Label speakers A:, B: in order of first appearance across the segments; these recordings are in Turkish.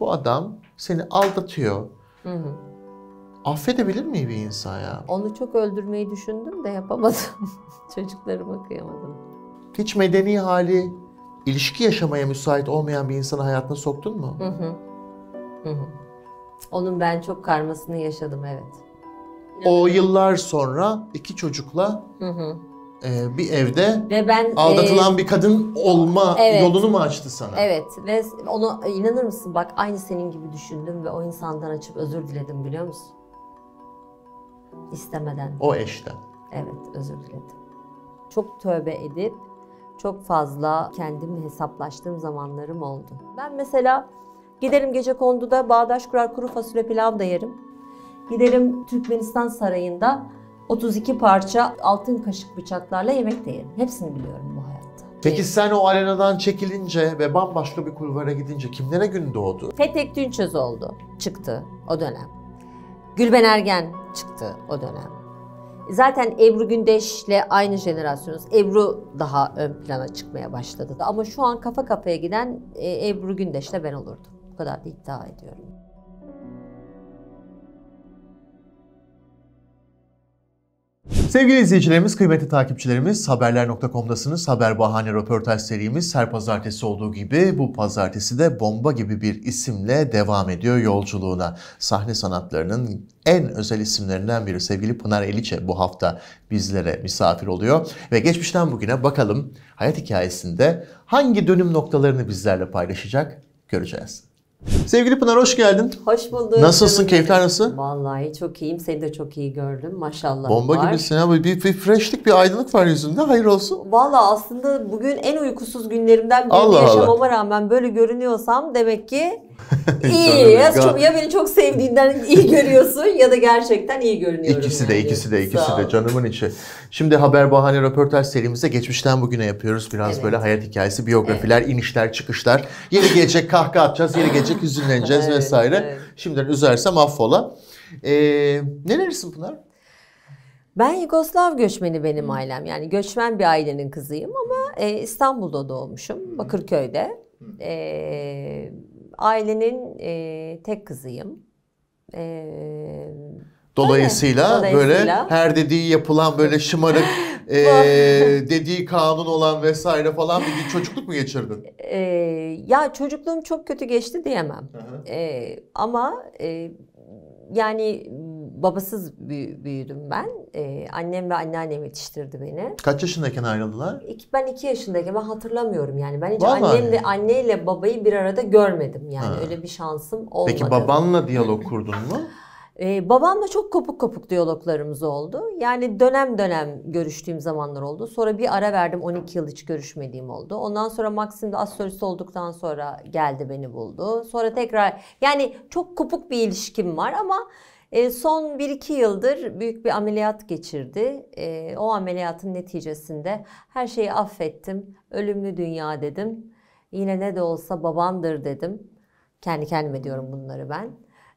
A: Bu adam seni aldatıyor. Hı hı. Affedebilir mi bir insan ya?
B: Onu çok öldürmeyi düşündüm de yapamadım. Çocuklarıma kıyamadım.
A: Hiç medeni hali ilişki yaşamaya müsait olmayan bir insanı hayatına soktun mu? Hı hı. Hı hı.
B: Onun ben çok karmasını yaşadım evet.
A: O yıllar sonra iki çocukla hı hı e, bir evde
B: ve ben aldatılan e, bir kadın olma evet, yolunu mu açtı sana? Evet ve onu inanır mısın bak aynı senin gibi düşündüm ve o insandan açıp özür diledim biliyor musun? İstemeden. O eşten. Evet özür diledim. Çok tövbe edip çok fazla kendimle hesaplaştığım zamanlarım oldu. Ben mesela giderim gece konduda bağdaş kurar kuru fasulye pilav da yerim. Giderim Türkmenistan sarayında 32 parça altın kaşık bıçaklarla yemek de yedim. Hepsini biliyorum bu hayatta.
A: Peki sen o arenadan çekilince ve bambaşka bir kulvara gidince kimlere gün doğdu?
B: Fetek Dünçöz oldu. Çıktı o dönem. Gülben Ergen çıktı o dönem. Zaten Ebru Gündeş'le aynı jenerasyonuz. Ebru daha ön plana çıkmaya başladı. Ama şu an kafa kafaya giden e, Ebru Gündeş'le ben olurdum. Bu kadar da iddia ediyorum.
A: Sevgili izleyicilerimiz, kıymetli takipçilerimiz, haberler.com'dasınız. Haber Bahane röportaj serimiz her pazartesi olduğu gibi bu pazartesi de bomba gibi bir isimle devam ediyor yolculuğuna. Sahne sanatlarının en özel isimlerinden biri sevgili Pınar Eliçe bu hafta bizlere misafir oluyor. Ve geçmişten bugüne bakalım hayat hikayesinde hangi dönüm noktalarını bizlerle paylaşacak göreceğiz.
B: Sevgili Pınar hoş geldin. Hoş bulduk. Nasılsın? Keyifler nasıl? Vallahi çok iyiyim. Seni de çok iyi gördüm. Maşallah. Bomba var. gibisin
A: abi. Bir, bir freshlik, bir aydınlık var yüzünde.
B: Hayır olsun. Valla aslında bugün en uykusuz günlerimden birini Allah yaşamama Allah. rağmen böyle görünüyorsam demek ki
A: İyi Ya, çok, ya
B: beni çok sevdiğinden iyi görüyorsun ya da gerçekten iyi görünüyorum. İkisi
A: yani. de, ikisi de, ikisi de canımın içi. Şimdi haber bahane röportaj serimizde geçmişten bugüne yapıyoruz. Biraz evet. böyle hayat hikayesi, biyografiler, evet. inişler, çıkışlar. yeni gelecek kahkaha atacağız, yeri gelecek hüzünleneceğiz evet, vesaire. Evet. Şimdiden üzersem affola. Ee,
B: nelerisin Pınar? Ben Yugoslav göçmeni benim ailem. Yani göçmen bir ailenin kızıyım ama e, İstanbul'da doğmuşum, Bakırköy'de. E, ailenin e, tek kızıyım. E,
A: Dolayısıyla, Dolayısıyla böyle her dediği yapılan böyle şımarık e, dediği kanun olan vesaire falan bir çocukluk mu geçirdin?
B: E, ya çocukluğum çok kötü geçti diyemem. E, ama e, yani babasız büyüdüm ben. Ee, annem ve anneannem yetiştirdi beni.
A: Kaç yaşındayken ayrıldılar?
B: İki, ben iki yaşındayken ben hatırlamıyorum yani. Ben hiç Vallahi. annemle anneyle babayı bir arada görmedim yani. Ha. Öyle bir şansım olmadı. Peki babanla
A: diyalog kurdun mu?
B: Ee, babamla çok kopuk kopuk diyaloglarımız oldu. Yani dönem dönem görüştüğüm zamanlar oldu. Sonra bir ara verdim 12 yıl hiç görüşmediğim oldu. Ondan sonra Maxim'de az olduktan sonra geldi beni buldu. Sonra tekrar yani çok kopuk bir ilişkim var ama e, son 1-2 yıldır büyük bir ameliyat geçirdi. E, o ameliyatın neticesinde her şeyi affettim. Ölümlü dünya dedim. Yine ne de olsa babandır dedim. Kendi kendime diyorum bunları ben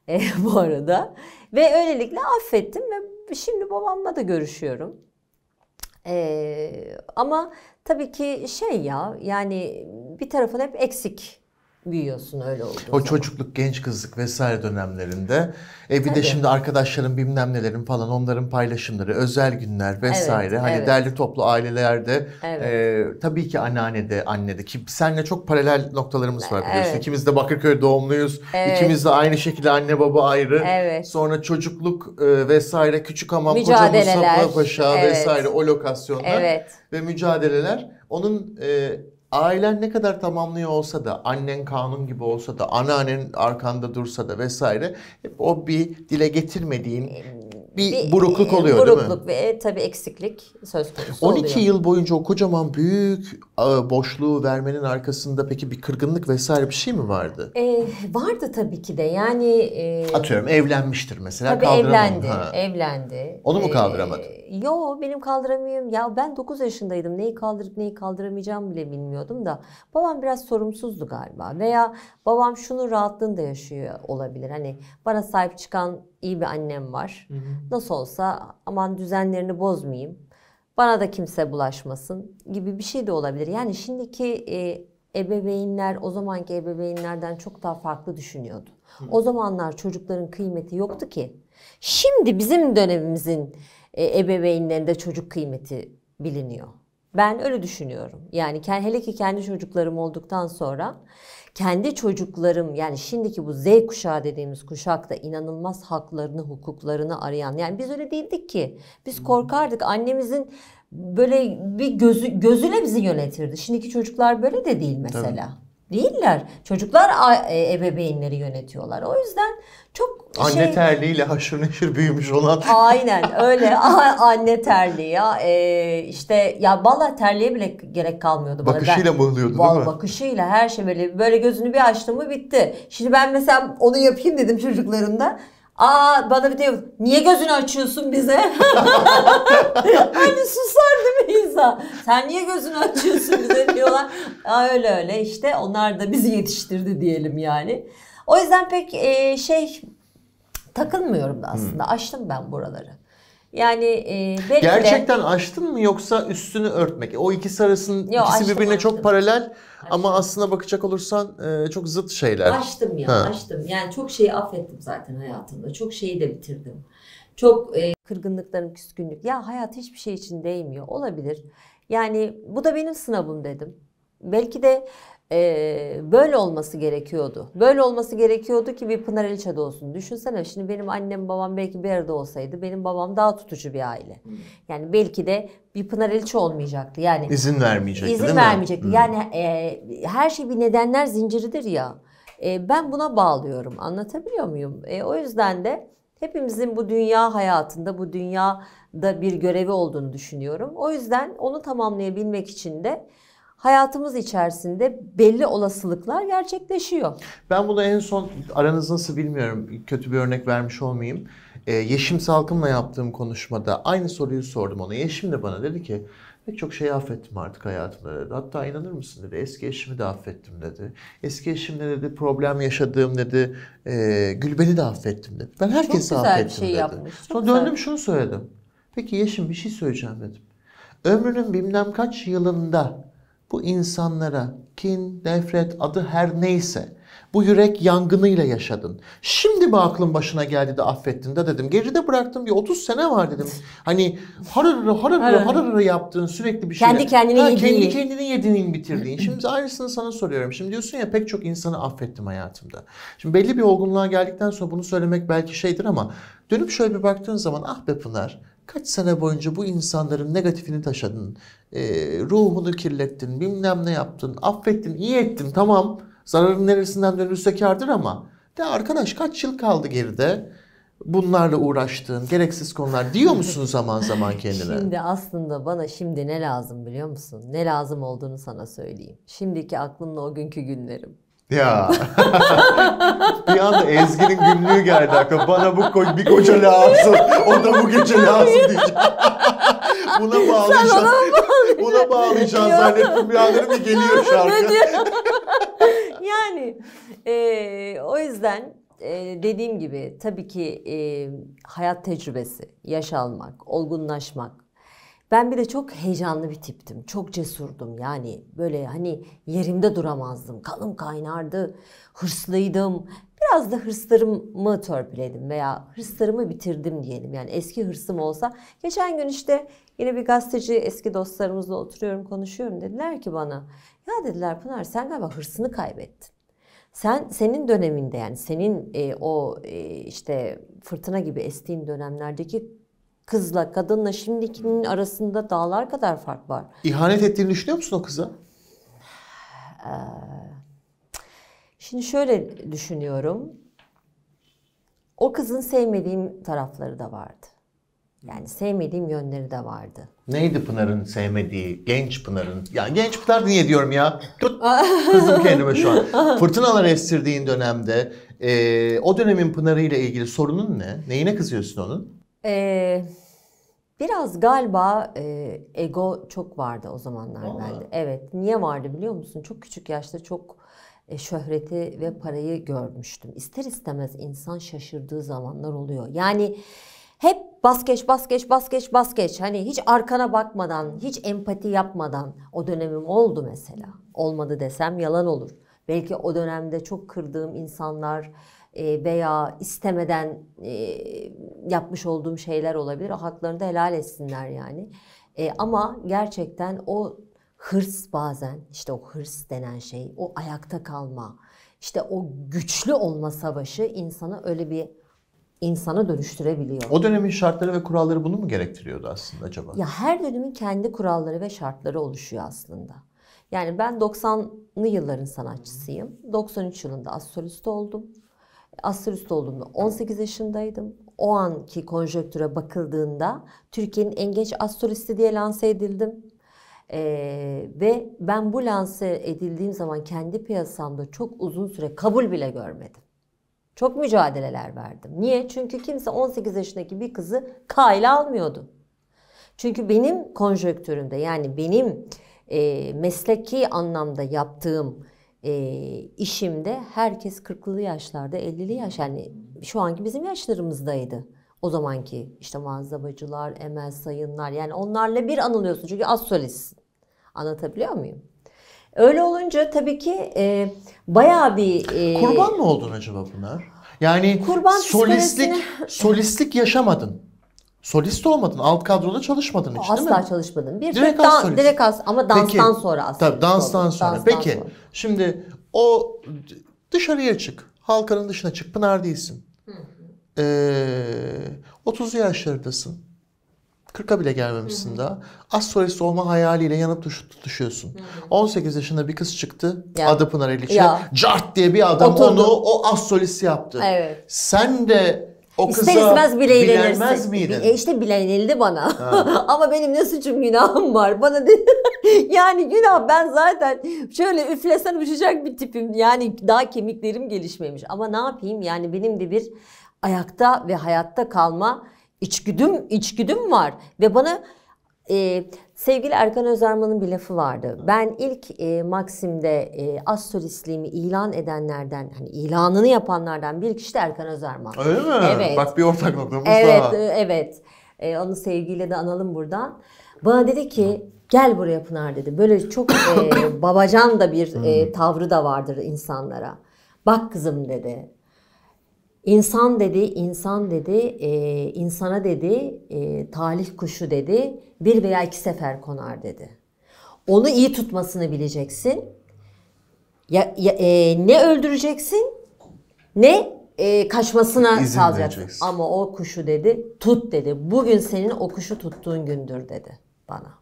B: e, bu arada. Ve öylelikle affettim ve şimdi babamla da görüşüyorum. E, ama tabii ki şey ya yani bir tarafın hep eksik büyüyorsun öyle oldu. O zaman.
A: çocukluk, genç kızlık vesaire dönemlerinde. E bir Tabii. de şimdi arkadaşların bilmem nelerin falan onların paylaşımları, özel günler vesaire. Evet, hani evet. derli toplu ailelerde evet. e, tabii ki anneannede, annede ki senle çok paralel noktalarımız var biliyorsun. Evet. İkimiz de Bakırköy doğumluyuz. Evet. İkimiz de aynı şekilde anne baba ayrı. Evet. Sonra çocukluk e, vesaire küçük hamam, koca Mustafa Paşa evet. vesaire o lokasyonlar evet. ve mücadeleler. Onun e, ailen ne kadar tamamlıyor olsa da annen kanun gibi olsa da anneannen arkanda dursa da vesaire hep o bir dile getirmediğin ee,
B: bir, bir burukluk oluyor burukluk değil mi? Burukluk ve e, tabii eksiklik söz konusu 12 oluyor. yıl
A: boyunca o kocaman büyük e, boşluğu vermenin arkasında peki bir kırgınlık vesaire bir şey mi vardı?
B: E, vardı tabii ki de yani. E, Atıyorum
A: evlenmiştir mesela tabii evlendi, ha.
B: evlendi. Onu mu e, kaldıramadın? E, yo benim kaldıramıyorum. Ya ben 9 yaşındaydım neyi kaldırıp neyi kaldıramayacağımı bile bilmiyordum da. Babam biraz sorumsuzdu galiba veya babam şunu rahatlığını da yaşıyor olabilir. Hani bana sahip çıkan iyi bir annem var. Hı hı. Nasıl olsa aman düzenlerini bozmayayım. Bana da kimse bulaşmasın gibi bir şey de olabilir. Yani şimdiki e, ebeveynler o zamanki ebeveynlerden çok daha farklı düşünüyordu. Hı. O zamanlar çocukların kıymeti yoktu ki. Şimdi bizim dönemimizin e, ebeveynlerinde çocuk kıymeti biliniyor. Ben öyle düşünüyorum. Yani hele ki kendi çocuklarım olduktan sonra kendi çocuklarım yani şimdiki bu Z kuşağı dediğimiz kuşakta inanılmaz haklarını, hukuklarını arayan. Yani biz öyle değildik ki. Biz korkardık. Annemizin böyle bir gözü, gözüyle bizi yönetirdi. Şimdiki çocuklar böyle de değil mesela. Tabii. Değiller. Çocuklar e, ebeveynleri yönetiyorlar. O yüzden çok Anne şey,
A: terliğiyle haşır neşir büyümüş olan.
B: Aynen öyle. anne terliği ya. E, işte ya valla terliğe bile gerek kalmıyordu bana. Bakışıyla mı oluyordu değil mi? Bakışıyla her şey böyle. Böyle gözünü bir açtı mı bitti. Şimdi ben mesela onu yapayım dedim çocuklarımda. Aa bana bir diyor niye gözünü açıyorsun bize? hani susar değil mi insan? Sen niye gözünü açıyorsun bize diyorlar. Aa, öyle öyle işte onlar da bizi yetiştirdi diyelim yani. O yüzden pek e, şey takılmıyorum da aslında. Hmm. Açtım ben buraları. Yani e, Gerçekten
A: de... açtın mı yoksa üstünü örtmek? O ikisi arasının Yo, ikisi açtım, birbirine açtım. çok paralel açtım. ama aslına bakacak olursan e, çok zıt şeyler. Açtım ya, ha. açtım.
B: Yani çok şeyi affettim zaten hayatımda. Çok şeyi de bitirdim. Çok e, kırgınlıklarım, küskünlük. Ya hayat hiçbir şey için değmiyor. Olabilir. Yani bu da benim sınavım dedim. Belki de e, böyle olması gerekiyordu. Böyle olması gerekiyordu ki bir Pınar İlçe'de olsun. Düşünsene şimdi benim annem babam belki bir yerde olsaydı benim babam daha tutucu bir aile. Yani belki de bir Pınar İlçe olmayacaktı. Yani izin
A: vermeyecekti. İzin değil vermeyecekti. Mi? Yani
B: e, her şey bir nedenler zinciridir ya. E, ben buna bağlıyorum. Anlatabiliyor muyum? E, o yüzden de hepimizin bu dünya hayatında, bu dünyada bir görevi olduğunu düşünüyorum. O yüzden onu tamamlayabilmek için de hayatımız içerisinde belli olasılıklar gerçekleşiyor. Ben bunu en son
A: aranız nasıl bilmiyorum kötü bir örnek vermiş olmayayım. Ee, Yeşim Salkım'la yaptığım konuşmada aynı soruyu sordum ona. Yeşim de bana dedi ki pek çok şey affettim artık hayatımda dedi. Hatta inanır mısın dedi eski eşimi de affettim dedi. Eski eşimle dedi problem yaşadığım dedi e, Gülben'i de affettim dedi. Ben herkesi çok güzel affettim bir şey dedi. Yapmış. Çok Sonra güzel. döndüm şunu söyledim. Peki Yeşim bir şey söyleyeceğim dedim. Ömrünün bilmem kaç yılında bu insanlara kin, nefret adı her neyse bu yürek yangınıyla yaşadın. Şimdi mi aklın başına geldi de affettin de dedim. Geride bıraktım bir 30 sene var dedim. Hani hararı hararı hararı yaptığın sürekli bir şey. Kendi kendine ha, yediğin. Kendi kendini yediğin bitirdiğin. Şimdi aynısını sana soruyorum. Şimdi diyorsun ya pek çok insanı affettim hayatımda. Şimdi belli bir olgunluğa geldikten sonra bunu söylemek belki şeydir ama dönüp şöyle bir baktığın zaman ah be Pınar Kaç sene boyunca bu insanların negatifini taşıdın, e, ruhunu kirlettin, bilmem ne yaptın, affettin, iyi ettin tamam. Zararın neresinden dönülse kardır ama de arkadaş kaç yıl kaldı geride? bunlarla uğraştığın gereksiz konular diyor musun zaman zaman kendine? Şimdi
B: aslında bana şimdi ne lazım biliyor musun? Ne lazım olduğunu sana söyleyeyim. Şimdiki aklımla o günkü günlerim.
A: Ya. bir anda Ezgi'nin günlüğü geldi aklıma. Bana bu koy bir koca lazım. O da bu gece lazım diyecek.
B: Buna bağlayacağız. Buna bağlayacağız zannettim.
A: Bir anda geliyor şarkı.
B: yani e, o yüzden e, dediğim gibi tabii ki e, hayat tecrübesi, yaş almak, olgunlaşmak, ben bir de çok heyecanlı bir tiptim. Çok cesurdum yani böyle hani yerimde duramazdım. Kanım kaynardı, hırslıydım. Biraz da hırslarımı törpüledim veya hırslarımı bitirdim diyelim. Yani eski hırsım olsa. Geçen gün işte yine bir gazeteci eski dostlarımızla oturuyorum konuşuyorum. Dediler ki bana ya dediler Pınar sen galiba hırsını kaybettin sen senin döneminde yani senin e, o e, işte fırtına gibi estiğin dönemlerdeki kızla kadınla şimdikinin arasında dağlar kadar fark var.
A: İhanet ettiğini düşünüyor musun o kıza?
B: Ee, şimdi şöyle düşünüyorum. O kızın sevmediğim tarafları da vardı. Yani sevmediğim yönleri de vardı.
A: Neydi Pınar'ın sevmediği? Genç Pınar'ın. Ya genç Pınar niye diyorum ya?
B: Tut kızım kendime şu an.
A: Fırtınalar estirdiğin dönemde e, o dönemin Pınar'ı ile ilgili sorunun ne? Neyine kızıyorsun onun?
B: Ee, biraz galiba e, ego çok vardı o zamanlar Vallahi. bende. Evet. Niye vardı biliyor musun? Çok küçük yaşta çok e, şöhreti ve parayı görmüştüm. İster istemez insan şaşırdığı zamanlar oluyor. Yani hep bas geç bas geç bas geç bas geç. Hani hiç arkana bakmadan, hiç empati yapmadan o dönemim oldu mesela. Olmadı desem yalan olur. Belki o dönemde çok kırdığım insanlar, e, veya istemeden e, yapmış olduğum şeyler olabilir. O haklarını da helal etsinler yani. E, ama gerçekten o hırs bazen işte o hırs denen şey, o ayakta kalma, işte o güçlü olma savaşı insanı öyle bir insana dönüştürebiliyor. O
A: dönemin şartları ve kuralları bunu mu gerektiriyordu aslında acaba? Ya her
B: dönemin kendi kuralları ve şartları oluşuyor aslında. Yani ben 90'lı yılların sanatçısıyım. 93 yılında astrolist oldum. Asturist olduğumda 18 yaşındaydım. O anki konjöktüre bakıldığında Türkiye'nin en genç astrolisti diye lanse edildim. Ee, ve ben bu lanse edildiğim zaman kendi piyasamda çok uzun süre kabul bile görmedim. Çok mücadeleler verdim. Niye? Çünkü kimse 18 yaşındaki bir kızı K ile almıyordu. Çünkü benim konjöktürümde yani benim e, mesleki anlamda yaptığım e, işimde herkes 40'lı yaşlarda 50'li yaş yani şu anki bizim yaşlarımızdaydı. O zamanki işte Mazdabacılar, Emel Sayınlar yani onlarla bir anılıyorsun çünkü az solistsin. Anlatabiliyor muyum? Öyle olunca tabii ki e, bayağı bir... E, Kurban mı oldun
A: acaba bunlar? Yani Kurban solistlik, solistlik yaşamadın solist olmadın. Alt kadroda çalışmadın hiç Asla değil mi? Asla çalışmadım.
B: Bir direkt dan, solist. Direkt as ama danstan Peki, sonra aslında.
A: Tabii danstan sonra. Danstan Peki sonra. şimdi o dışarıya çık. Halkanın dışına çık. Pınar değilsin. Hı hı. Ee, 30'lu yaşlardasın. 40'a bile gelmemişsin hı hı. daha. Az solist olma hayaliyle yanıp tuş, tutuşuyorsun. Hı hı. 18 yaşında bir kız çıktı. Yani. Adı Pınar Eliçe. Cart diye bir adam Oturdu. onu o az solisti yaptı. Evet. Sen de o kıza İster istemez bileğlenirsin. miydin? E
B: işte bileğlenildi bana. Ama benim ne suçum günahım var. Bana de... yani günah ben zaten şöyle üflesen uçacak bir tipim. Yani daha kemiklerim gelişmemiş. Ama ne yapayım yani benim de bir ayakta ve hayatta kalma içgüdüm içgüdüm var. Ve bana e, Sevgili Erkan Özarman'ın bir lafı vardı. Ben ilk e, Maksim'de e, az ilan edenlerden, hani ilanını yapanlardan bir kişi de Erkan Özarman. Öyle mi? Evet. Bak bir ortak noktamız evet, daha. Evet, e, evet. E, onu sevgiyle de analım buradan. Bana dedi ki gel buraya Pınar dedi. Böyle çok e, babacan da bir e, tavrı da vardır insanlara. Bak kızım dedi. İnsan dedi, insan dedi, e, insana dedi, e, talih kuşu dedi, bir veya iki sefer konar dedi. Onu iyi tutmasını bileceksin. Ya, ya e, ne öldüreceksin, ne e, kaçmasına sağlayacaksın. Ama o kuşu dedi, tut dedi. Bugün senin o kuşu tuttuğun gündür dedi bana.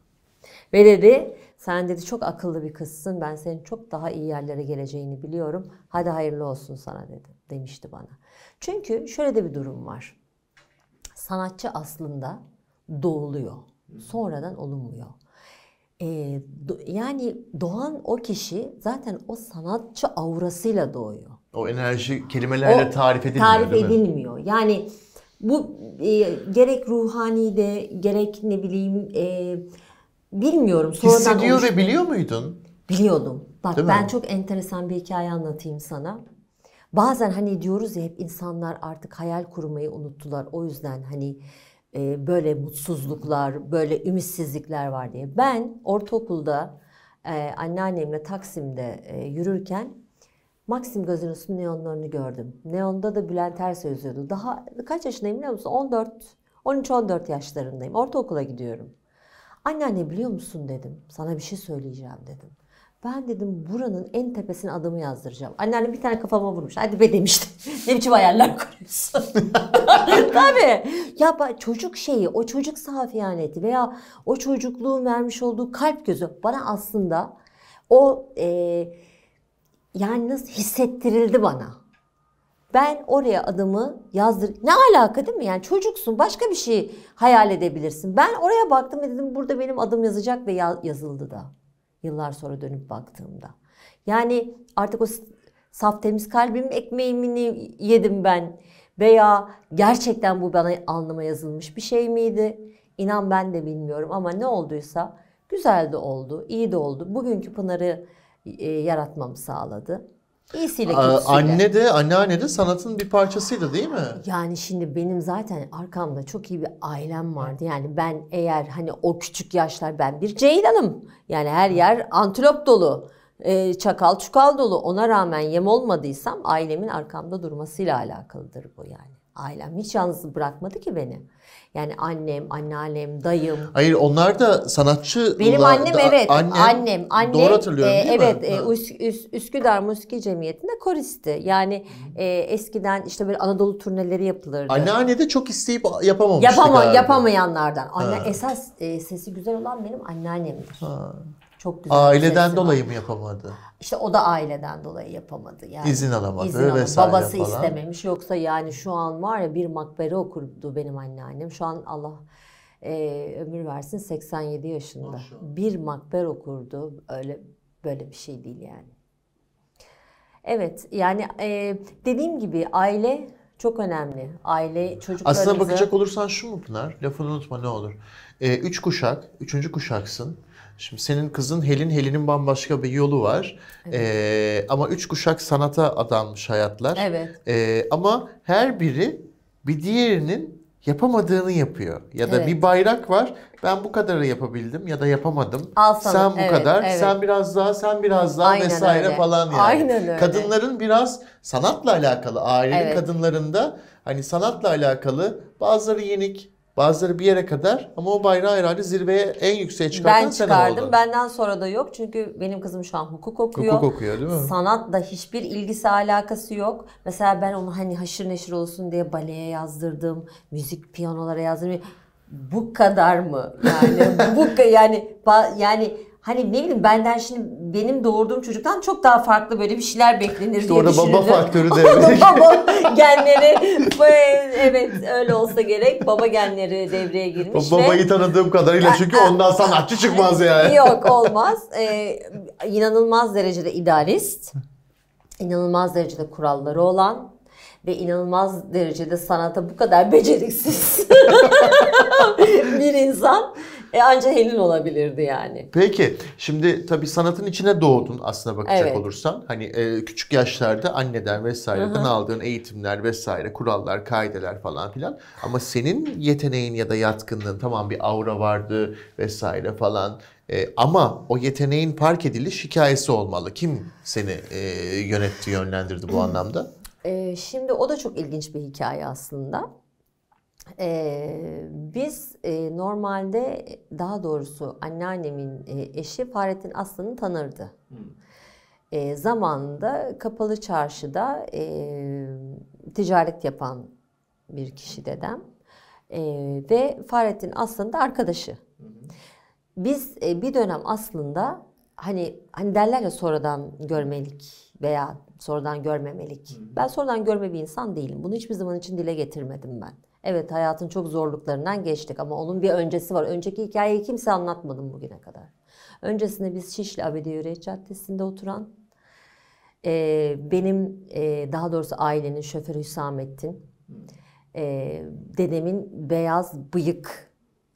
B: Ve dedi sen dedi çok akıllı bir kızsın. Ben senin çok daha iyi yerlere geleceğini biliyorum. Hadi hayırlı olsun sana dedi. Demişti bana. Çünkü şöyle de bir durum var. Sanatçı aslında doğuluyor. Sonradan olunmuyor. Ee, do, yani doğan o kişi zaten o sanatçı aurasıyla doğuyor.
A: O enerji kelimelerle o, tarif edilmiyor. Tarif edilmiyor.
B: Yani bu e, gerek ruhani de gerek ne bileyim e, Bilmiyorum. Sonradan Hissediyor oluştum.
A: ve biliyor muydun?
B: Biliyordum. Bak Değil ben mi? çok enteresan bir hikaye anlatayım sana. Bazen hani diyoruz ya hep insanlar artık hayal kurmayı unuttular. O yüzden hani e, böyle mutsuzluklar, böyle ümitsizlikler var diye. Ben ortaokulda e, anneannemle Taksim'de e, yürürken Maxim gazinasının neonlarını gördüm. Neonda da Bülent Ersoy yazıyordu. Daha kaç yaşındayım biliyor musun? 14, 13-14 yaşlarındayım. Ortaokula gidiyorum. Anneanne biliyor musun dedim. Sana bir şey söyleyeceğim dedim. Ben dedim buranın en tepesine adımı yazdıracağım. Anneannem bir tane kafama vurmuş. Hadi be demiştim. ne biçim hayaller kuruyorsun. Tabii. Ya çocuk şeyi, o çocuk safiyaneti veya o çocukluğun vermiş olduğu kalp gözü bana aslında o e, yani nasıl hissettirildi bana ben oraya adımı yazdır. Ne alaka değil mi? Yani çocuksun başka bir şey hayal edebilirsin. Ben oraya baktım ve dedim burada benim adım yazacak ve yazıldı da. Yıllar sonra dönüp baktığımda. Yani artık o saf temiz kalbim ekmeğimi yedim ben. Veya gerçekten bu bana alnıma yazılmış bir şey miydi? İnan ben de bilmiyorum ama ne olduysa güzel de oldu, iyi de oldu. Bugünkü Pınar'ı e, yaratmam sağladı. İyisiyle kötüsüyle. Anne
A: de anneanne de sanatın bir parçasıydı değil mi?
B: Yani şimdi benim zaten arkamda çok iyi bir ailem vardı. Yani ben eğer hani o küçük yaşlar ben bir ceylanım. Yani her yer antilop dolu. E, çakal çukal dolu ona rağmen yem olmadıysam ailemin arkamda durmasıyla alakalıdır bu yani ailem hiç yalnız bırakmadı ki beni. Yani annem, anneannem, dayım.
A: Hayır onlar da sanatçı. Benim annem da, evet. Annem, annem,
B: annem. Doğru hatırlıyorum e, değil evet, mi? Evet. E, Üsküdar Musiki Cemiyeti'nde koristi. Yani e, eskiden işte böyle Anadolu turneleri yapılırdı. Anneanne
A: de çok isteyip yapamamıştı Yapama, galiba.
B: Yapamayanlardan. Anne, esas e, sesi güzel olan benim anneannemdir. Ha. Çok güzel. Aileden şey dolayı
A: mı yapamadı?
B: İşte o da aileden dolayı yapamadı yani. İzin alamadı İzin vesaire Babası falan. istememiş yoksa yani şu an var ya bir makbere okurdu benim anneannem. Şu an Allah e, ömür versin 87 yaşında. Maşallah. Bir makber okurdu. Öyle böyle bir şey değil yani. Evet yani e, dediğim gibi aile çok önemli. Aile, çocuklarımızı... Aslına bakacak
A: olursan şu mu Pınar? Lafını unutma ne olur. E, üç kuşak, üçüncü kuşaksın. Şimdi senin kızın Helin, Helin'in bambaşka bir yolu var. Evet. Ee, ama üç kuşak sanata adanmış hayatlar. Evet. Ee, ama her biri bir diğerinin yapamadığını yapıyor. Ya da evet. bir bayrak var. Ben bu kadarı yapabildim ya da yapamadım. Al sana. Sen bu evet, kadar, evet. sen biraz daha, sen biraz daha Aynen vesaire öyle. falan yani. Aynen öyle. Kadınların biraz sanatla alakalı, ailenin evet. kadınlarında hani sanatla alakalı bazıları yenik, Bazıları bir yere kadar ama o bayrağı herhalde zirveye en yükseğe çıkartan sen oldun. Ben çıkardım.
B: Benden sonra da yok. Çünkü benim kızım şu an hukuk okuyor. Hukuk okuyor değil mi? Sanat da hiçbir ilgisi alakası yok. Mesela ben onu hani haşır neşir olsun diye baleye yazdırdım. Müzik piyanolara yazdırdım. Bu kadar mı? Yani bu yani yani hani ne bileyim benden şimdi benim doğurduğum çocuktan çok daha farklı böyle bir şeyler beklenir işte diye orada düşünürdüm. baba faktörü devreye Baba genleri evet öyle olsa gerek baba genleri devreye girmiş. O babayı ve...
A: tanıdığım kadarıyla çünkü ondan sanatçı çıkmaz yani. Yok
B: olmaz. Ee, inanılmaz derecede idealist. inanılmaz derecede kuralları olan ve inanılmaz derecede sanata bu kadar beceriksiz bir insan. E anca Helin olabilirdi yani.
A: Peki. Şimdi tabii sanatın içine doğdun aslına bakacak evet. olursan. Hani e, küçük yaşlarda anneden vesaireden Aha. aldığın eğitimler vesaire, kurallar, kaideler falan filan. Ama senin yeteneğin ya da yatkınlığın tamam bir aura vardı vesaire falan. E, ama o yeteneğin fark ediliş hikayesi olmalı. Kim seni e, yönetti, yönlendirdi bu anlamda?
B: E, şimdi o da çok ilginç bir hikaye aslında. Ee, biz e, normalde daha doğrusu anneannemin e, eşi Fahrettin Aslan'ı tanırdı. E, zamanında kapalı çarşıda e, ticaret yapan bir kişi dedem. E, ve Fahrettin aslında da arkadaşı. Hmm. Biz e, bir dönem aslında hani hani derler ya sonradan görmelik veya sonradan görmemelik. Hmm. Ben sonradan görme bir insan değilim. Bunu hiçbir zaman için dile getirmedim ben. Evet hayatın çok zorluklarından geçtik ama onun bir öncesi var. Önceki hikayeyi kimse anlatmadım bugüne kadar. Öncesinde biz Şişli Abide Yüreği Caddesi'nde oturan e, benim e, daha doğrusu ailenin şoförü Hüsamettin e, dedemin beyaz bıyık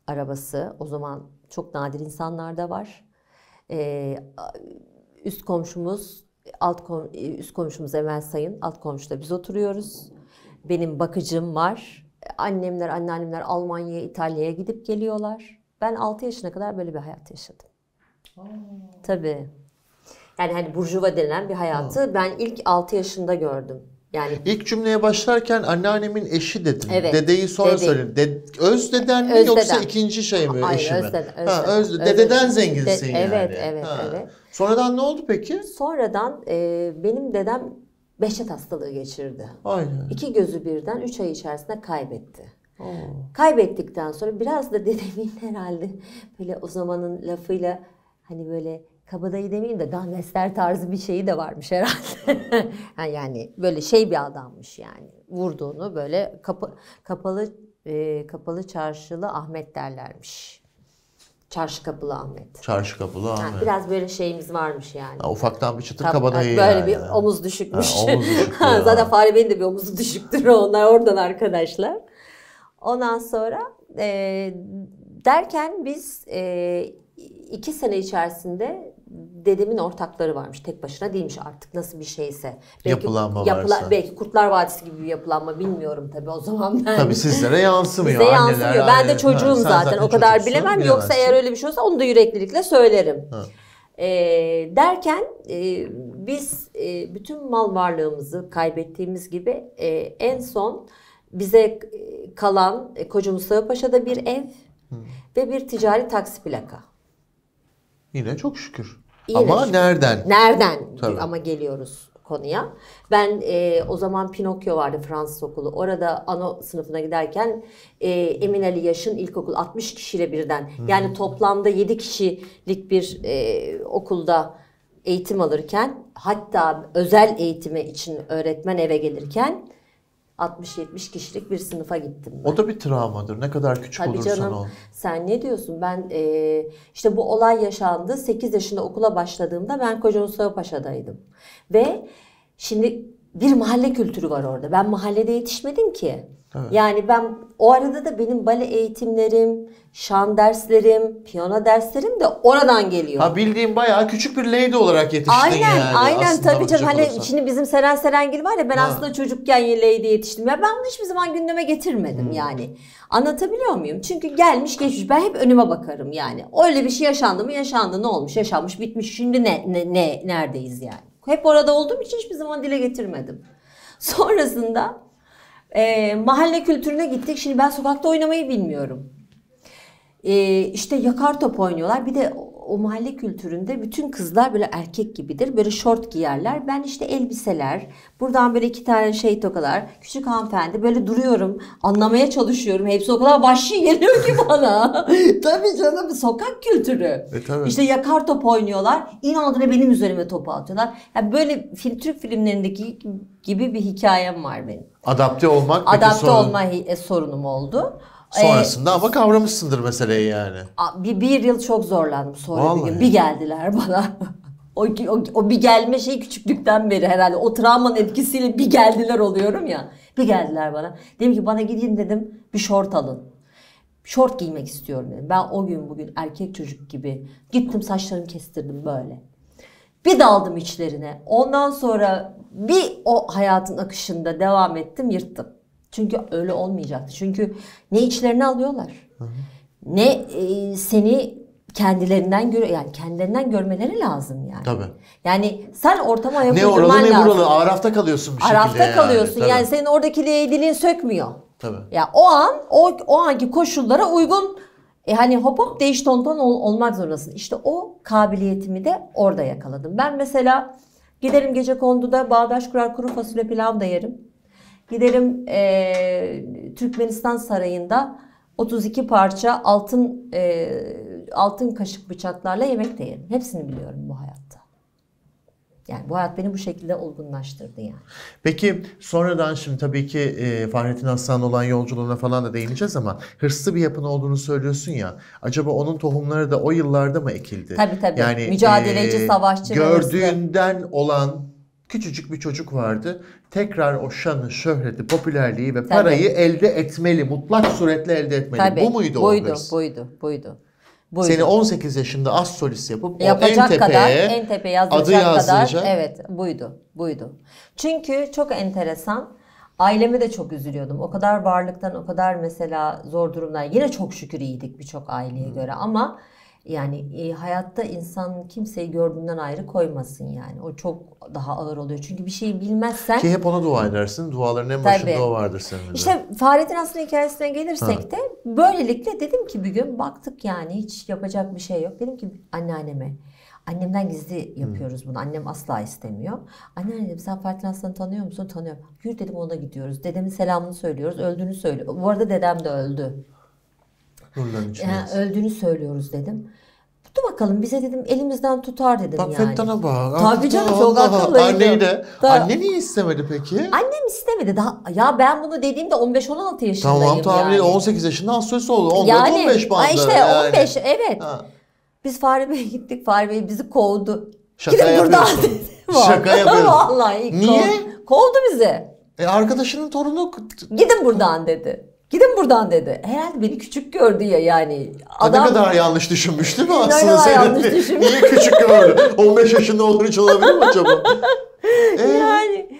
B: arabası o zaman çok nadir insanlarda var. E, üst komşumuz alt kom, üst komşumuz Emel Sayın alt komşuda biz oturuyoruz. Benim bakıcım var annemler, anneannemler Almanya'ya, İtalya'ya gidip geliyorlar. Ben 6 yaşına kadar böyle bir hayat yaşadım. Aa. Tabii. Yani hani burjuva denilen bir hayatı Aa. ben ilk 6 yaşında gördüm. Yani ilk cümleye
A: başlarken anneannemin eşi dedim. Evet, Dedeyi sonra dede. söyledim. De, öz
B: deden mi yoksa ikinci
A: şey mi Hayır, eşi öz mi? Deden, öz ha, öz, öz dededen zenginsin de, yani. Evet, evet, ha. evet.
B: Sonradan ne oldu peki? Sonradan e, benim dedem Behçet hastalığı geçirdi. Aynen. İki gözü birden üç ay içerisinde kaybetti. Oo. Kaybettikten sonra biraz da dedemin herhalde böyle o zamanın lafıyla hani böyle kabadayı demeyeyim de gangster tarzı bir şeyi de varmış herhalde. yani böyle şey bir adammış yani. Vurduğunu böyle kapı, kapalı e, kapalı çarşılı Ahmet derlermiş. Çarşı Kapılı Ahmet.
A: Çarşı Kapılı Ahmet. biraz
B: böyle şeyimiz varmış yani. Ha, ufaktan bir çıtır kabadayı yani. Böyle bir omuz düşükmüş. Ha, omuz düşüktü. Zaten Fahri Bey'in de bir omuzu düşüktür onlar oradan arkadaşlar. Ondan sonra e, derken biz e, iki sene içerisinde dedemin ortakları varmış. Tek başına değilmiş artık nasıl bir şeyse. Belki, yapılanma yapıla, varsa. Belki Kurtlar Vadisi gibi bir yapılanma bilmiyorum tabii o zaman. ben. Tabii sizlere yansımıyor. Bize yansımıyor. Anneler, ben de çocuğum zaten. zaten o kadar bilemem. Bilemezsin. Yoksa eğer öyle bir şey olsa onu da yüreklilikle söylerim. E, derken e, biz e, bütün mal varlığımızı kaybettiğimiz gibi e, en son bize e, kalan e, Koca Mustafa bir ev Hı. ve bir ticari taksi plaka.
A: Yine çok şükür. Yine ama şükür. nereden? Nereden? Tabii. Ama
B: geliyoruz konuya. Ben e, o zaman Pinokyo vardı Fransız okulu. Orada ana sınıfına giderken e, Emin Ali Yaş'ın ilkokul 60 kişiyle birden hmm. yani toplamda 7 kişilik bir e, okulda eğitim alırken hatta özel eğitime için öğretmen eve gelirken 60-70 kişilik bir sınıfa gittim. Ben. O
A: da bir travmadır. Ne kadar küçük Tabii olursan canım, ol.
B: Sen ne diyorsun? Ben e, işte bu olay yaşandı. 8 yaşında okula başladığımda ben Koca Mustafa Paşa'daydım. Ve şimdi bir mahalle kültürü var orada. Ben mahallede yetişmedim ki. Yani ben o arada da benim bale eğitimlerim, şan derslerim, piyano derslerim de oradan geliyor. Ha
A: bildiğim bayağı küçük bir lady olarak yetiştin aynen, yani. Aynen aynen tabii canım. Hani olursa. şimdi
B: bizim Seren Serengil var ya ben ha. aslında çocukken lady yetiştim. Ya ben bunu hiçbir zaman gündeme getirmedim hmm. yani. Anlatabiliyor muyum? Çünkü gelmiş geçmiş ben hep önüme bakarım yani. Öyle bir şey yaşandı mı yaşandı ne olmuş yaşanmış bitmiş şimdi ne, ne, ne neredeyiz yani. Hep orada olduğum için hiçbir zaman dile getirmedim. Sonrasında e, mahalle kültürüne gittik. Şimdi ben sokakta oynamayı bilmiyorum. E, işte yakar top oynuyorlar. Bir de o mahalle kültüründe bütün kızlar böyle erkek gibidir. Böyle şort giyerler. Ben işte elbiseler, buradan böyle iki tane şey tokalar. Küçük hanımefendi böyle duruyorum. Anlamaya çalışıyorum. Hepsi o kadar vahşi geliyor ki bana. tabii canım sokak kültürü. E, tabii. İşte yakar top oynuyorlar. İnadına benim üzerime topu atıyorlar. Yani böyle film, Türk filmlerindeki gibi bir hikayem var benim. Adapte olmak Adapte sorun... olma e, sorunum oldu. Ee, Sonrasında
A: ee, ama kavramışsındır meseleyi yani.
B: Bir, bir yıl çok zorlandım sonra Vallahi. bir gün. Bir geldiler bana. o, o, o bir gelme şey küçüklükten beri herhalde. O travmanın etkisiyle bir geldiler oluyorum ya. Bir geldiler bana. Dedim ki bana gideyim dedim bir şort alın. Şort giymek istiyorum dedim. Ben o gün bugün erkek çocuk gibi gittim saçlarımı kestirdim böyle. Bir daldım içlerine. Ondan sonra bir o hayatın akışında devam ettim yırttım. Çünkü öyle olmayacaktı. Çünkü ne içlerini alıyorlar. Hı hı. Ne e, seni kendilerinden göre yani kendilerinden görmeleri lazım yani. Tabii. Yani sen ortama ayak Ne oralı ne buralı
A: arafta kalıyorsun bir arafta şekilde. Arafta kalıyorsun. Yani, yani
B: senin oradaki dilin sökmüyor. Tabii. Ya o an o o anki koşullara uygun e hani hop hop değiş ton ol, olmak zorundasın. İşte o kabiliyetimi de orada yakaladım. Ben mesela giderim gece kondu da bağdaş kurar kuru fasulye pilav da yerim. Gidelim e, Türkmenistan Sarayı'nda 32 parça altın e, altın kaşık bıçaklarla yemek de yerim. Hepsini biliyorum bu hayatta. Yani bu hayat beni bu şekilde olgunlaştırdı yani.
A: Peki sonradan şimdi tabii ki e, Fahrettin Aslan olan yolculuğuna falan da değineceğiz ama hırslı bir yapın olduğunu söylüyorsun ya. Acaba onun tohumları da o yıllarda mı ekildi? Tabii tabii. Yani mücadeleci, e, savaşçı. Gördüğünden olan küçücük bir çocuk vardı. Tekrar o şanı, şöhreti, popülerliği ve parayı Tabii. elde etmeli. Mutlak suretle elde etmeli. Tabii. Bu muydu buydu, hırs?
B: Buydu, buydu,
A: buydu. Seni 18 yaşında az solist yapıp Yapacak o en tepeye, kadar, en tepeye yazdıracak adı yazdıracak. Kadar,
B: evet, buydu, buydu. Çünkü çok enteresan. Ailemi de çok üzülüyordum. O kadar varlıktan, o kadar mesela zor durumlar. Yine çok şükür iyiydik birçok aileye hmm. göre ama yani e, hayatta insan kimseyi gördüğünden ayrı koymasın yani. O çok daha ağır oluyor. Çünkü bir şeyi bilmezsen... Ki hep
A: ona dua edersin. Duaların en başında o vardır senin de. İşte
B: Fahrettin aslında hikayesine gelirsek ha. de böylelikle dedim ki bir gün baktık yani hiç yapacak bir şey yok. Dedim ki anneanneme Annemden gizli yapıyoruz bunu. Annem asla istemiyor. Anneanne dedim sen Fatih Aslan'ı tanıyor musun? Tanıyorum. Yürü dedim ona gidiyoruz. Dedemin selamını söylüyoruz. Öldüğünü söylüyor. Bu arada dedem de öldü. Nurların içindeyiz. Yani öldüğünü söylüyoruz dedim. Dur bakalım bize dedim elimizden tutar dedim Bak, yani. Fettan'a
A: bak. Tabii canım çok akıllı. Anneyi de. Anne niye istemedi peki?
B: Annem istemedi. Daha ya ben bunu dediğimde 15-16 yaşındayım Tamam tamam yani.
A: 18 yaşında hastası oldu. 14 yani, 15 bandı. İşte yani. 15
B: evet. Ha. Biz Fahri Bey'e gittik. Fahri Bey bizi kovdu.
A: Şaka Gidin buradan
B: dedi. Şaka yapıyorsun. Vallahi. Niye? Kovdu, kovdu bizi. E arkadaşının torunu... Gidin buradan dedi. Gidin buradan dedi. Herhalde beni küçük gördü ya yani. Adam... Ne kadar
A: yanlış düşünmüş değil mi aslında? Ne yanlış
B: düşünmüş. Niye küçük
A: gördü? 15 yaşında olduğu için olabilir mi acaba?
B: Ee? Yani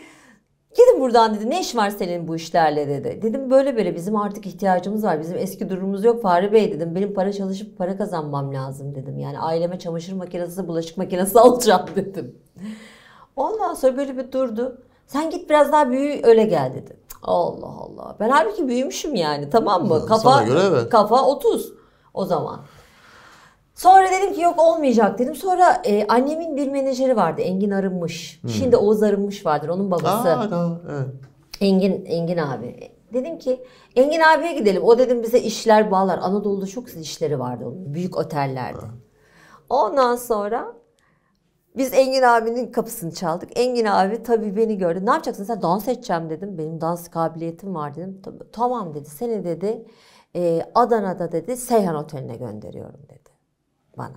B: gidin buradan dedi. Ne iş var senin bu işlerle dedi. Dedim böyle böyle bizim artık ihtiyacımız var. Bizim eski durumumuz yok Fahri Bey dedim. Benim para çalışıp para kazanmam lazım dedim. Yani aileme çamaşır makinesi, bulaşık makinesi alacağım dedim. Ondan sonra böyle bir durdu. Sen git biraz daha büyü öyle gel dedi. Allah Allah. Ben halbuki büyümüşüm yani tamam mı? Kafa, Sana göre evet. Kafa 30 o zaman. Sonra dedim ki yok olmayacak dedim. Sonra e, annemin bir menajeri vardı Engin Arınmış. Hmm. Şimdi Oğuz Arınmış vardır onun babası. Aa, evet. Engin Engin abi. Dedim ki Engin abiye gidelim. O dedim bize işler bağlar. Anadolu'da çok işleri vardı onun. Büyük otellerde. Ondan sonra biz Engin abinin kapısını çaldık. Engin abi tabii beni gördü. Ne yapacaksın sen dans edeceğim dedim. Benim dans kabiliyetim var dedim. Tamam dedi. Seni dedi e, Adana'da dedi Seyhan Oteli'ne gönderiyorum dedi bana.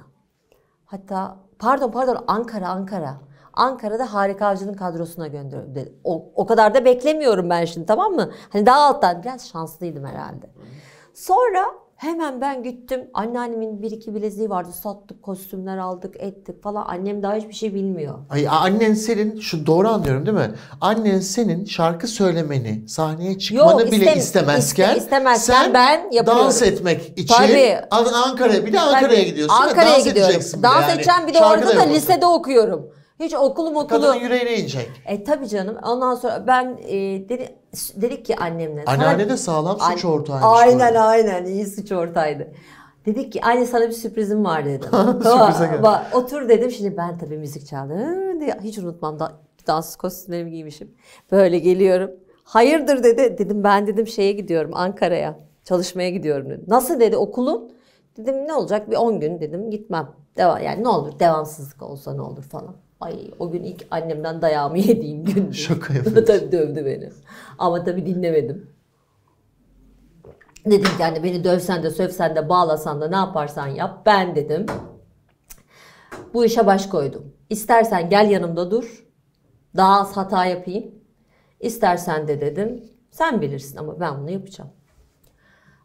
B: Hatta pardon pardon Ankara Ankara. Ankara'da Harika Avcı'nın kadrosuna gönderiyorum dedi. O, o kadar da beklemiyorum ben şimdi tamam mı? Hani daha alttan biraz şanslıydım herhalde. Sonra Hemen ben gittim. Anneannemin bir iki bileziği vardı. Sattık, kostümler aldık, ettik falan. Annem daha hiçbir şey bilmiyor.
A: Ay, annen senin, şu doğru anlıyorum değil mi? Annen senin şarkı söylemeni, sahneye çıkmanı Yok, bile istem- istemezken, iste-
B: istemezken sen ben yapıyorum. dans etmek için Tabii. An- Ankara'ya, bir de Ankara'ya Tabii. gidiyorsun. Ankara'ya dans gidiyorum. Dans yani. edeceğim bir de Şarkı orada da yapıyorsun. lisede okuyorum. Hiç okulu okulu. Kadının yüreğine inecek. E tabii canım. Ondan sonra ben e, dedi, dedik ki annemle. Anneanne de sağlam suç ortağıymış. Aynen aynen iyi suç ortağıydı. Dedik ki anne sana bir sürprizim var dedim. Sürprize gel. Bak, otur dedim. Şimdi ben tabii müzik çaldım. Hiç unutmam da dans kostümlerimi giymişim. Böyle geliyorum. Hayırdır dedi. Dedim ben dedim şeye gidiyorum Ankara'ya. Çalışmaya gidiyorum dedi. Nasıl dedi okulun? Dedim ne olacak bir 10 gün dedim gitmem. Devam, yani ne olur devamsızlık olsa ne olur falan. Ay o gün ilk annemden dayağımı yediğim gün. Şaka yapıyorsun. tabii dövdü beni. Ama tabii dinlemedim. Dedim ki yani beni dövsen de sövsen de bağlasan da ne yaparsan yap. Ben dedim bu işe baş koydum. İstersen gel yanımda dur. Daha az hata yapayım. İstersen de dedim sen bilirsin ama ben bunu yapacağım.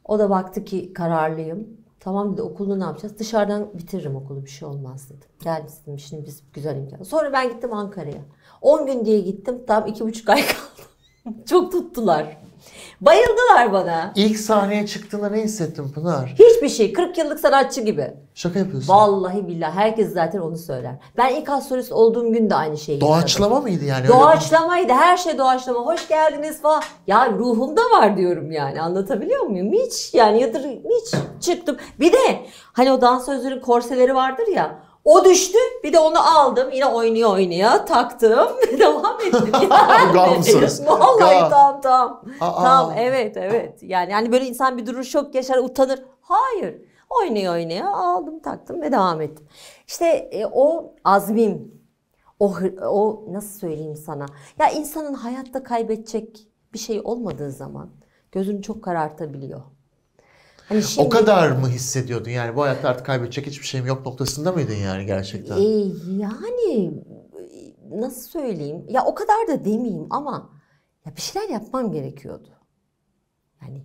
B: O da baktı ki kararlıyım. Tamam dedi okulda ne yapacağız? Dışarıdan bitiririm okulu bir şey olmaz dedim. Gel dedim şimdi biz güzel imkan. Sonra ben gittim Ankara'ya. 10 gün diye gittim. Tam 2,5 ay kaldım. Çok tuttular. Bayıldılar bana. İlk sahneye çıktığında ne hissettin Pınar? Hiçbir şey. 40 yıllık sanatçı gibi. Şaka yapıyorsun. Vallahi billahi herkes zaten onu söyler. Ben ilk astrolist olduğum gün de aynı şeyi Doğaçlama yaşadım. mıydı yani? Doğaçlamaydı. Her şey doğaçlama. Hoş geldiniz falan. Ya ruhumda var diyorum yani. Anlatabiliyor muyum? Hiç yani yadır hiç çıktım. Bir de hani o dans dansözlerin korseleri vardır ya. O düştü bir de onu aldım yine oynuyor oynuyor, taktım devam ettim. Yani. Gamsız. Vallahi Gam. tam tam. Tam evet evet. Yani yani böyle insan bir durur şok yaşar utanır. Hayır. oynuyor oynuyor, aldım taktım ve devam ettim. İşte e, o azmim o, o nasıl söyleyeyim sana? Ya insanın hayatta kaybedecek bir şey olmadığı zaman gözünü çok karartabiliyor.
A: Hani şimdi, o kadar mı hissediyordun yani bu hayatta artık kaybedecek hiçbir şeyim yok noktasında mıydın yani gerçekten? E,
B: yani nasıl söyleyeyim ya o kadar da demeyeyim ama ya bir şeyler yapmam gerekiyordu. Yani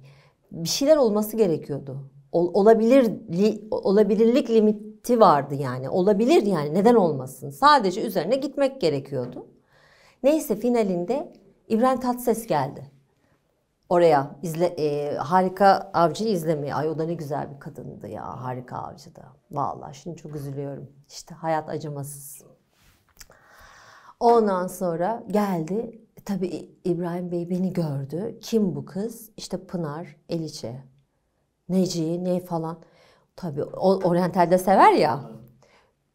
B: bir şeyler olması gerekiyordu. Ol, olabilir li, olabilirlik limiti vardı yani. Olabilir yani neden olmasın? Sadece üzerine gitmek gerekiyordu. Neyse finalinde İbrahim Tatses geldi oraya izle e, harika avcıyı izlemeye. Ay o da ne güzel bir kadındı ya harika avcı da. Vallahi şimdi çok üzülüyorum. İşte hayat acımasız. Ondan sonra geldi. E, tabii İbrahim Bey beni gördü. Kim bu kız? İşte Pınar Eliçe. Neciye ne falan. Tabii o oryantalde sever ya.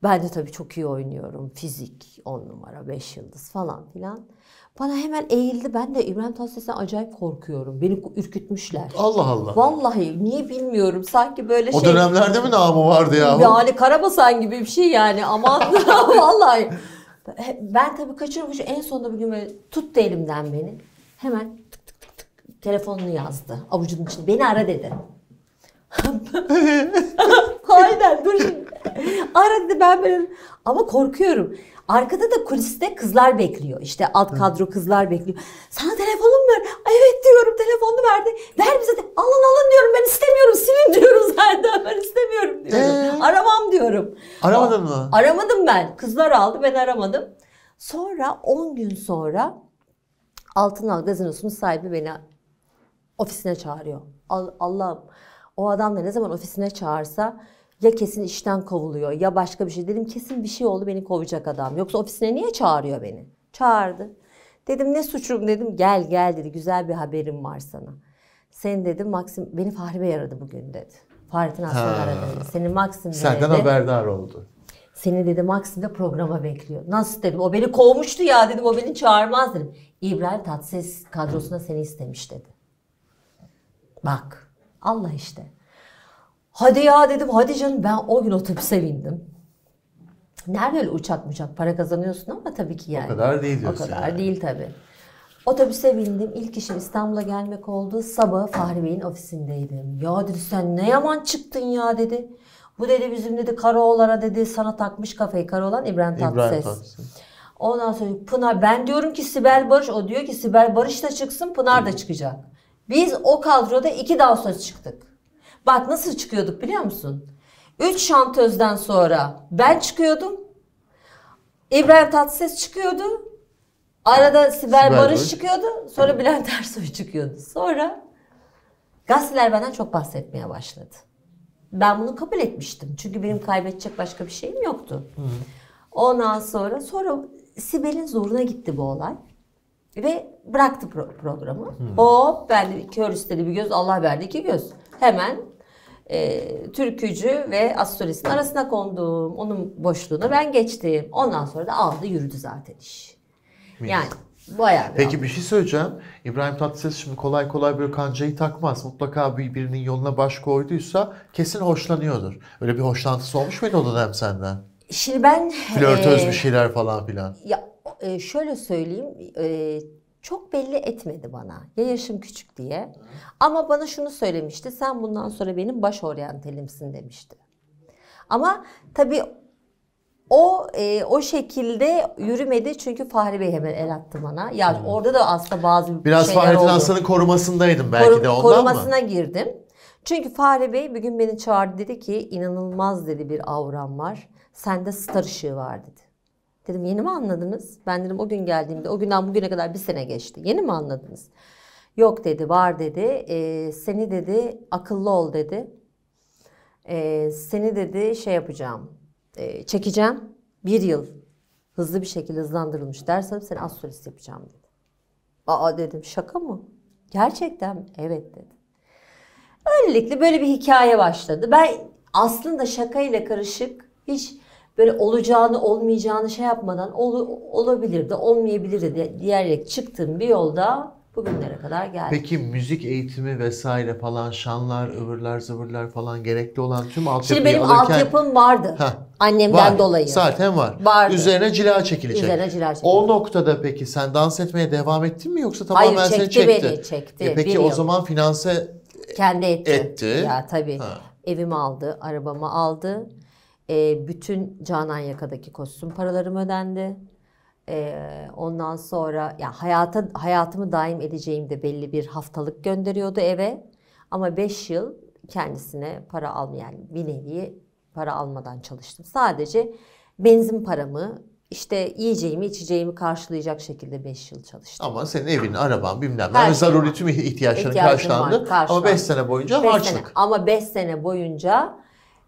B: Ben de tabii çok iyi oynuyorum. Fizik on numara, beş yıldız falan filan. Bana hemen eğildi. Ben de İbrahim Tatlıses'e acayip korkuyorum. Beni ürkütmüşler. Allah Allah. Vallahi niye bilmiyorum. Sanki böyle o şey... O dönemlerde mi namı vardı ya? Yani Karabasan gibi bir şey yani. Aman vallahi. Ben tabii kaçırmış. En sonunda bir gün böyle tuttu elimden beni. Hemen tık tık tık tık telefonunu yazdı. Avucunun içinde. Beni ara dedi. Aynen dur şimdi. Ara dedi ben böyle. Ama korkuyorum. Arkada da kuliste kızlar bekliyor. İşte alt kadro kızlar bekliyor. Sana telefonum ver. Evet diyorum telefonu verdi. Ver bize de. Alın alın diyorum ben istemiyorum. Silin diyorum zaten ben istemiyorum diyorum. Ee? Aramam diyorum. Aramadın mı? Aramadım ben. Kızlar aldı ben aramadım. Sonra 10 gün sonra altın al gazinosunun sahibi beni ofisine çağırıyor. Allah'ım o adam da ne zaman ofisine çağırsa ya kesin işten kovuluyor ya başka bir şey. Dedim kesin bir şey oldu beni kovacak adam. Yoksa ofisine niye çağırıyor beni? Çağırdı. Dedim ne suçum dedim. Gel gel dedi güzel bir haberim var sana. Sen dedim Maxim beni Fahri Bey aradı bugün dedi. Fahrettin Aslan aradı. Senin Maxim Senden dedi. haberdar oldu. Seni dedi de programa bekliyor. Nasıl dedim o beni kovmuştu ya dedim o beni çağırmaz dedim. İbrahim tatses kadrosuna seni istemiş dedi. Bak Allah işte. Hadi ya dedim hadi canım ben o gün otobüse bindim. Nerede öyle uçak uçak para kazanıyorsun ama tabii ki yani. O kadar değil diyorsun. O kadar yani. değil tabii. Otobüse bindim. İlk işim İstanbul'a gelmek oldu. Sabah Fahri Bey'in ofisindeydim. Ya dedi sen ne yaman çıktın ya dedi. Bu dedi bizim dedi Karaoğlan'a dedi sana takmış kafayı Karaoğlan İbrahim Tatlıses. İbrahim Tatlıses. Ondan sonra Pınar ben diyorum ki Sibel Barış o diyor ki Sibel Barış da çıksın Pınar da çıkacak. Biz o kadroda iki dansöz çıktık. Bak nasıl çıkıyorduk biliyor musun? 3 şantözden sonra ben çıkıyordum. İbrahim Tatlıses çıkıyordu. Arada Sibel, Sibel Barış çıkıyordu. Sonra Bülent Ersoy çıkıyordu. Sonra gazeteler benden çok bahsetmeye başladı. Ben bunu kabul etmiştim. Çünkü benim kaybedecek başka bir şeyim yoktu. Hı. Ondan sonra sonra Sibel'in zoruna gitti bu olay. Ve bıraktı pro- programı. Hı. Hop ben de kör istedi bir göz Allah verdi iki göz. Hemen e, türkücü ve astrolojisinin arasına konduğum, Onun boşluğunu ben geçtim. Ondan sonra da aldı yürüdü zaten iş. Mis. Yani bayağı bir Peki bir
A: şey söyleyeceğim. İbrahim Tatlıses şimdi kolay kolay böyle kancayı takmaz. Mutlaka bir, birinin yoluna baş koyduysa kesin hoşlanıyordur. Öyle bir hoşlantısı olmuş muydu o dönem senden?
B: Şimdi ben... Flörtöz e, bir
A: şeyler falan
B: filan. Ya e, şöyle söyleyeyim. E, çok belli etmedi bana. Ya yaşım küçük diye. Ama bana şunu söylemişti. Sen bundan sonra benim baş oryantelimsin demişti. Ama tabii o e, o şekilde yürümedi çünkü Fahri Bey hemen el attı bana. Ya yani hmm. orada da aslında bazı Biraz şeyler Fahrettin oldu. Aslan'ın
A: korumasındaydım belki Korum, de ondan korumasına mı?
B: girdim. Çünkü Fahri Bey bir gün beni çağırdı dedi ki inanılmaz dedi bir avram var. Sende star ışığı var dedi. Dedim yeni mi anladınız? Ben dedim o gün geldiğimde o günden bugüne kadar bir sene geçti. Yeni mi anladınız? Yok dedi var dedi. E, seni dedi akıllı ol dedi. E, seni dedi şey yapacağım. E, çekeceğim. Bir yıl hızlı bir şekilde hızlandırılmış ders alıp seni az solist yapacağım dedi. Aa dedim şaka mı? Gerçekten mi? Evet dedi. Öylelikle böyle bir hikaye başladı. Ben aslında şakayla karışık hiç böyle olacağını olmayacağını şey yapmadan ol, olabilir de olmayabilir de diyerek çıktığım bir yolda bugünlere kadar geldim.
A: Peki müzik eğitimi vesaire falan şanlar, ıvırlar, zıvırlar falan gerekli olan tüm altyapıyı Şimdi benim alırken... altyapım
B: vardı. Heh, Annemden var, dolayı.
A: Zaten var. Vardı. Üzerine cila çekilecek. Üzerine cila çekilecek. O noktada peki sen dans etmeye devam ettin mi
B: yoksa tamamen Hayır, çekti seni çekti? Hayır çekti beni çekti. E peki Biliyorum. o zaman
A: finanse
B: Kendi etti. etti. Ya tabii. Ha. Evimi aldı, arabamı aldı. E, bütün Canan Yaka'daki kostüm paralarım ödendi. E, ondan sonra ya hayata hayatımı daim edeceğim de belli bir haftalık gönderiyordu eve. Ama 5 yıl kendisine para almayan yani bir nevi para almadan çalıştım. Sadece benzin paramı işte yiyeceğimi içeceğimi karşılayacak şekilde 5 yıl çalıştım. Ama
A: senin evin, araban bilmem ne hani şey zaruri tüm ihtiyaçların karşılandı. karşılandı. Ama 5 sene boyunca beş harçlık. Sene.
B: Ama 5 sene boyunca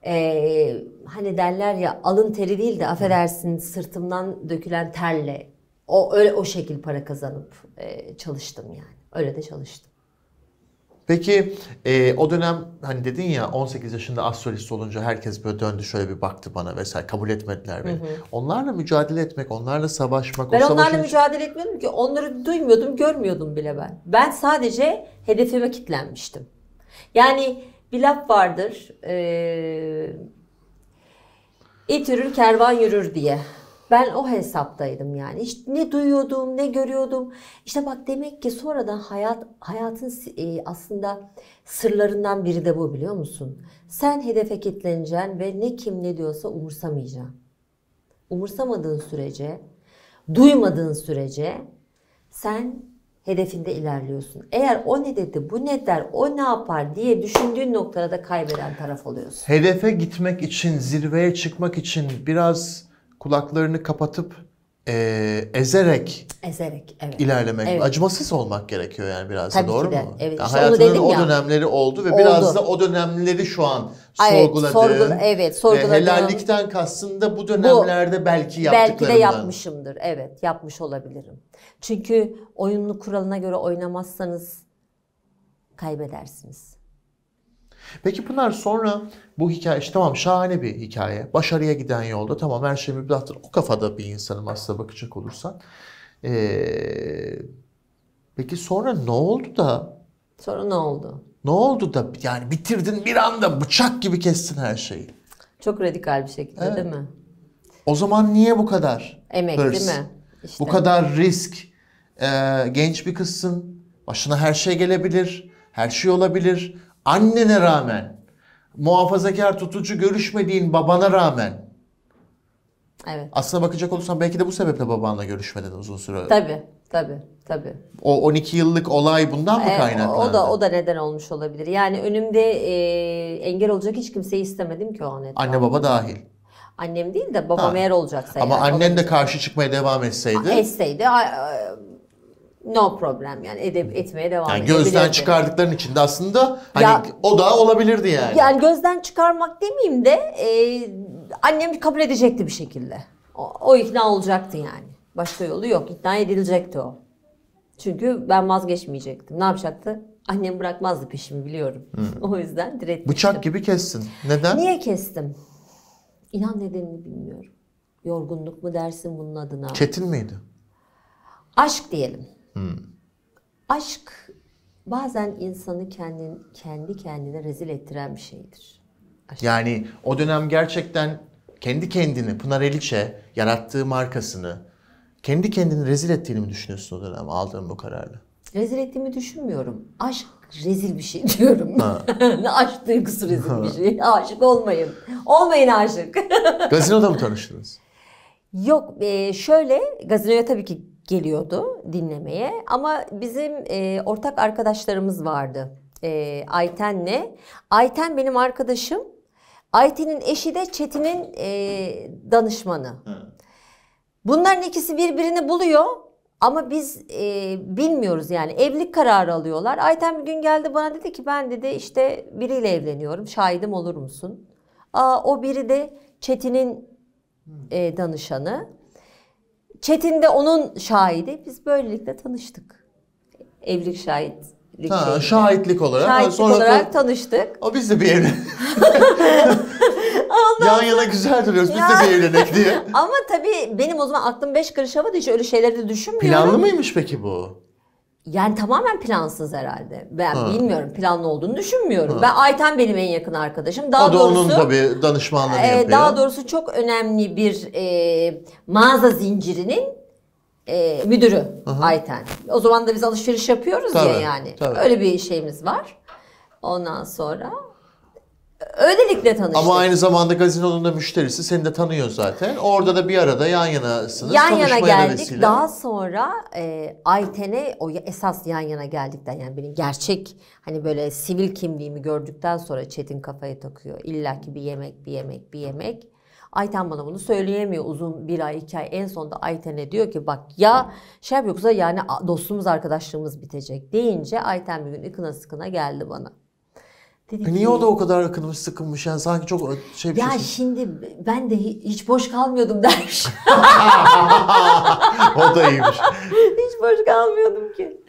B: e, hani derler ya alın teri değil de affedersin sırtımdan dökülen terle o öyle o şekil para kazanıp e, çalıştım yani. Öyle de çalıştım.
A: Peki e, o dönem hani dedin ya 18 yaşında astrolist olunca herkes böyle döndü şöyle bir baktı bana vesaire kabul etmediler beni. Hı hı. Onlarla mücadele etmek, onlarla savaşmak. Ben o onlarla savaşın...
B: mücadele etmiyordum ki onları duymuyordum, görmüyordum bile ben. Ben sadece hedefime kitlenmiştim. Yani bir laf vardır. E, it yürür kervan yürür diye. Ben o hesaptaydım yani. İşte ne duyuyordum, ne görüyordum. İşte bak demek ki sonradan hayat hayatın e, aslında sırlarından biri de bu biliyor musun? Sen hedefe kilitleneceksin ve ne kim ne diyorsa umursamayacaksın. Umursamadığın sürece, duymadığın sürece sen hedefinde ilerliyorsun. Eğer o ne dedi, bu ne der, o ne yapar diye düşündüğün noktada da kaybeden taraf oluyorsun.
A: Hedefe gitmek için, zirveye çıkmak için biraz kulaklarını kapatıp e, ezerek ezerek evet. ilerlemek, evet. acımasız olmak gerekiyor yani biraz Tabii da doğru ki de. mu? Evet. Yani hayatının o ya. dönemleri oldu ve oldu. biraz da o dönemleri şu an
B: evet, Sorgula, evet, sorguladığım. Helallikten
A: kastında bu dönemlerde bu, belki yaptıklarımdan. Belki de
B: yapmışımdır. Evet, yapmış olabilirim. Çünkü oyunun kuralına göre oynamazsanız kaybedersiniz.
A: Peki bunlar sonra bu hikaye işte tamam şahane bir hikaye. Başarıya giden yolda tamam her şey müblahtır. O kafada bir insanım aslında bakacak olursan. Ee, peki sonra ne oldu da? Sonra ne oldu? Ne oldu da yani bitirdin bir anda bıçak gibi kestin her şeyi.
B: Çok radikal bir şekilde evet. değil mi?
A: O zaman niye bu kadar?
B: Emek hırs? değil mi?
A: İşte. Bu kadar risk. Ee, genç bir kızsın. Başına her şey gelebilir. Her şey olabilir annene rağmen, muhafazakar tutucu görüşmediğin babana rağmen Evet. Aslına bakacak olursan belki de bu sebeple babanla görüşmeden uzun süre. Tabi,
B: tabi, tabi.
A: O 12 yıllık olay bundan mı e, kaynaklandı? O da o
B: da neden olmuş olabilir. Yani önümde e, engel olacak hiç kimseyi istemedim ki o an etrafında. Anne baba dahil. Annem değil de babam ha. eğer olacaksa. Ama yani,
A: annen de karşı çıkmaya devam etseydi. Etseydi
B: no problem yani edeb etmeye devam yani gözden çıkardıkların
A: içinde aslında hani ya, o da olabilirdi yani.
B: Yani gözden çıkarmak demeyeyim de e, annem kabul edecekti bir şekilde. O, o ikna olacaktı yani. Başka yolu yok. İkna edilecekti o. Çünkü ben vazgeçmeyecektim. Ne yapacaktı? Annem bırakmazdı peşimi biliyorum. Hmm. o yüzden direkt. Bıçak gibi
A: kessin. Neden? Niye
B: kestim? İnan nedenini bilmiyorum. Yorgunluk mu dersin bunun adına? Çetin miydi? Aşk diyelim. Hmm. Aşk bazen insanı kendin, kendi kendine rezil ettiren bir şeydir.
A: Aşk. Yani o dönem gerçekten kendi kendini Pınar Eliç'e yarattığı markasını kendi kendini rezil ettiğini mi düşünüyorsun o dönem aldığın bu kararla?
B: Rezil ettiğimi düşünmüyorum. Aşk rezil bir şey diyorum. aşk duygusu rezil bir şey. Aşık olmayın. Olmayın aşık. Gazinoda mı tanıştınız? Yok e, şöyle gazinoya tabii ki geliyordu dinlemeye. Ama bizim e, ortak arkadaşlarımız vardı e, Ayten'le. Ayten benim arkadaşım. Ayten'in eşi de Çetin'in e, danışmanı. Bunların ikisi birbirini buluyor. Ama biz e, bilmiyoruz yani evlilik kararı alıyorlar. Ayten bir gün geldi bana dedi ki ben dedi işte biriyle evleniyorum şahidim olur musun? Aa, o biri de Çetin'in e, danışanı. Çetin de onun şahidi. Biz böylelikle tanıştık. Evlilik şahit şahitlik ha,
A: Şahitlik olarak. Şahitlik sonra olarak da,
B: tanıştık. O biz de bir evlen. Yan yana güzel duruyoruz biz de bir evlenek diye. Ama tabii benim o zaman aklım beş karış havada hiç öyle şeyleri de düşünmüyorum. Planlı
A: mıymış peki bu?
B: Yani tamamen plansız herhalde. Ben ha. bilmiyorum planlı olduğunu düşünmüyorum. Ha. Ben Ayten benim en yakın arkadaşım. Daha o da doğrusu, onun tabii
A: danışmanlığını e, yapıyor. Daha doğrusu
B: çok önemli bir e, mağaza zincirinin e, müdürü Aha. Ayten. O zaman da biz alışveriş yapıyoruz tabii, ya yani. Tabii. Öyle bir şeyimiz var. Ondan sonra Öylelikle tanıştık. Ama
A: aynı zamanda gazinonun da müşterisi seni de tanıyor zaten. Orada da bir arada yan yanasınız. Yan yana geldik. Vesile. Daha
B: sonra e, Ayten'e o esas yan yana geldikten yani benim gerçek hani böyle sivil kimliğimi gördükten sonra Çetin kafaya takıyor. İlla ki bir yemek, bir yemek, bir yemek. Ayten bana bunu söyleyemiyor uzun bir ay iki ay. En sonunda Ayten'e diyor ki bak ya şey yoksa yani dostluğumuz arkadaşlığımız bitecek deyince Ayten bir gün ıkına sıkına geldi bana. Dedik Niye ki, o da o
A: kadar akınmış sıkılmış yani sanki çok e,
B: şey bir Ya şey. şimdi ben de hiç boş kalmıyordum dermiş.
A: o da iyiymiş.
B: Hiç boş kalmıyordum ki.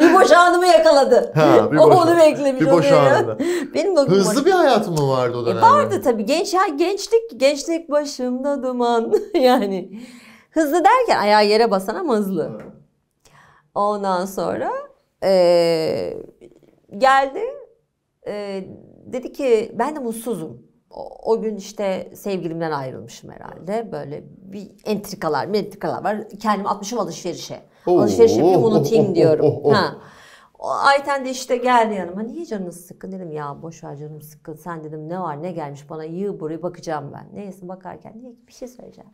B: bir boş anımı yakaladı. Ha, bir o boş, onu beklemiş. Bir boş anında. Benim de Hızlı boş... bir hayatım mı
A: vardı o e, dönemde? E vardı
B: tabii. Genç, ya, gençlik, gençlik başımda duman. yani hızlı derken ayağı yere basan ama hızlı. Ondan sonra e, geldi e, dedi ki ben de mutsuzum. O, o gün işte sevgilimden ayrılmışım herhalde. Böyle bir entrikalar, entrikalar var. Kendimi atmışım alışverişe. Oo, bir unutayım diyorum. Ha, o Ayten de işte geldi yanıma. Niye canınız sıkkın dedim. Ya boş ver canım sıkkın. Sen dedim ne var ne gelmiş bana yığ burayı bakacağım ben. Neyse bakarken dedi bir şey söyleyeceğim.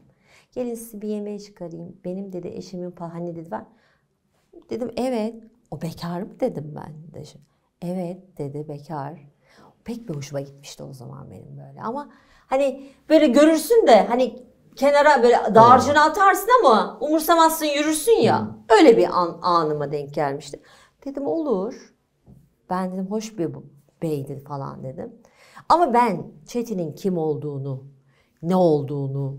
B: Gelin sizi bir yemeğe çıkarayım. Benim dedi eşimin pahanı dedi var. Dedim evet. O bekar mı dedim ben. De. Evet dedi bekar. Pek bir hoşuma gitmişti o zaman benim böyle. Ama hani böyle görürsün de hani kenara böyle dağarcığını atarsın ama umursamazsın yürürsün ya. Hmm. Öyle bir an, anıma denk gelmişti. Dedim olur. Ben dedim hoş bir beydi falan dedim. Ama ben Çetin'in kim olduğunu, ne olduğunu,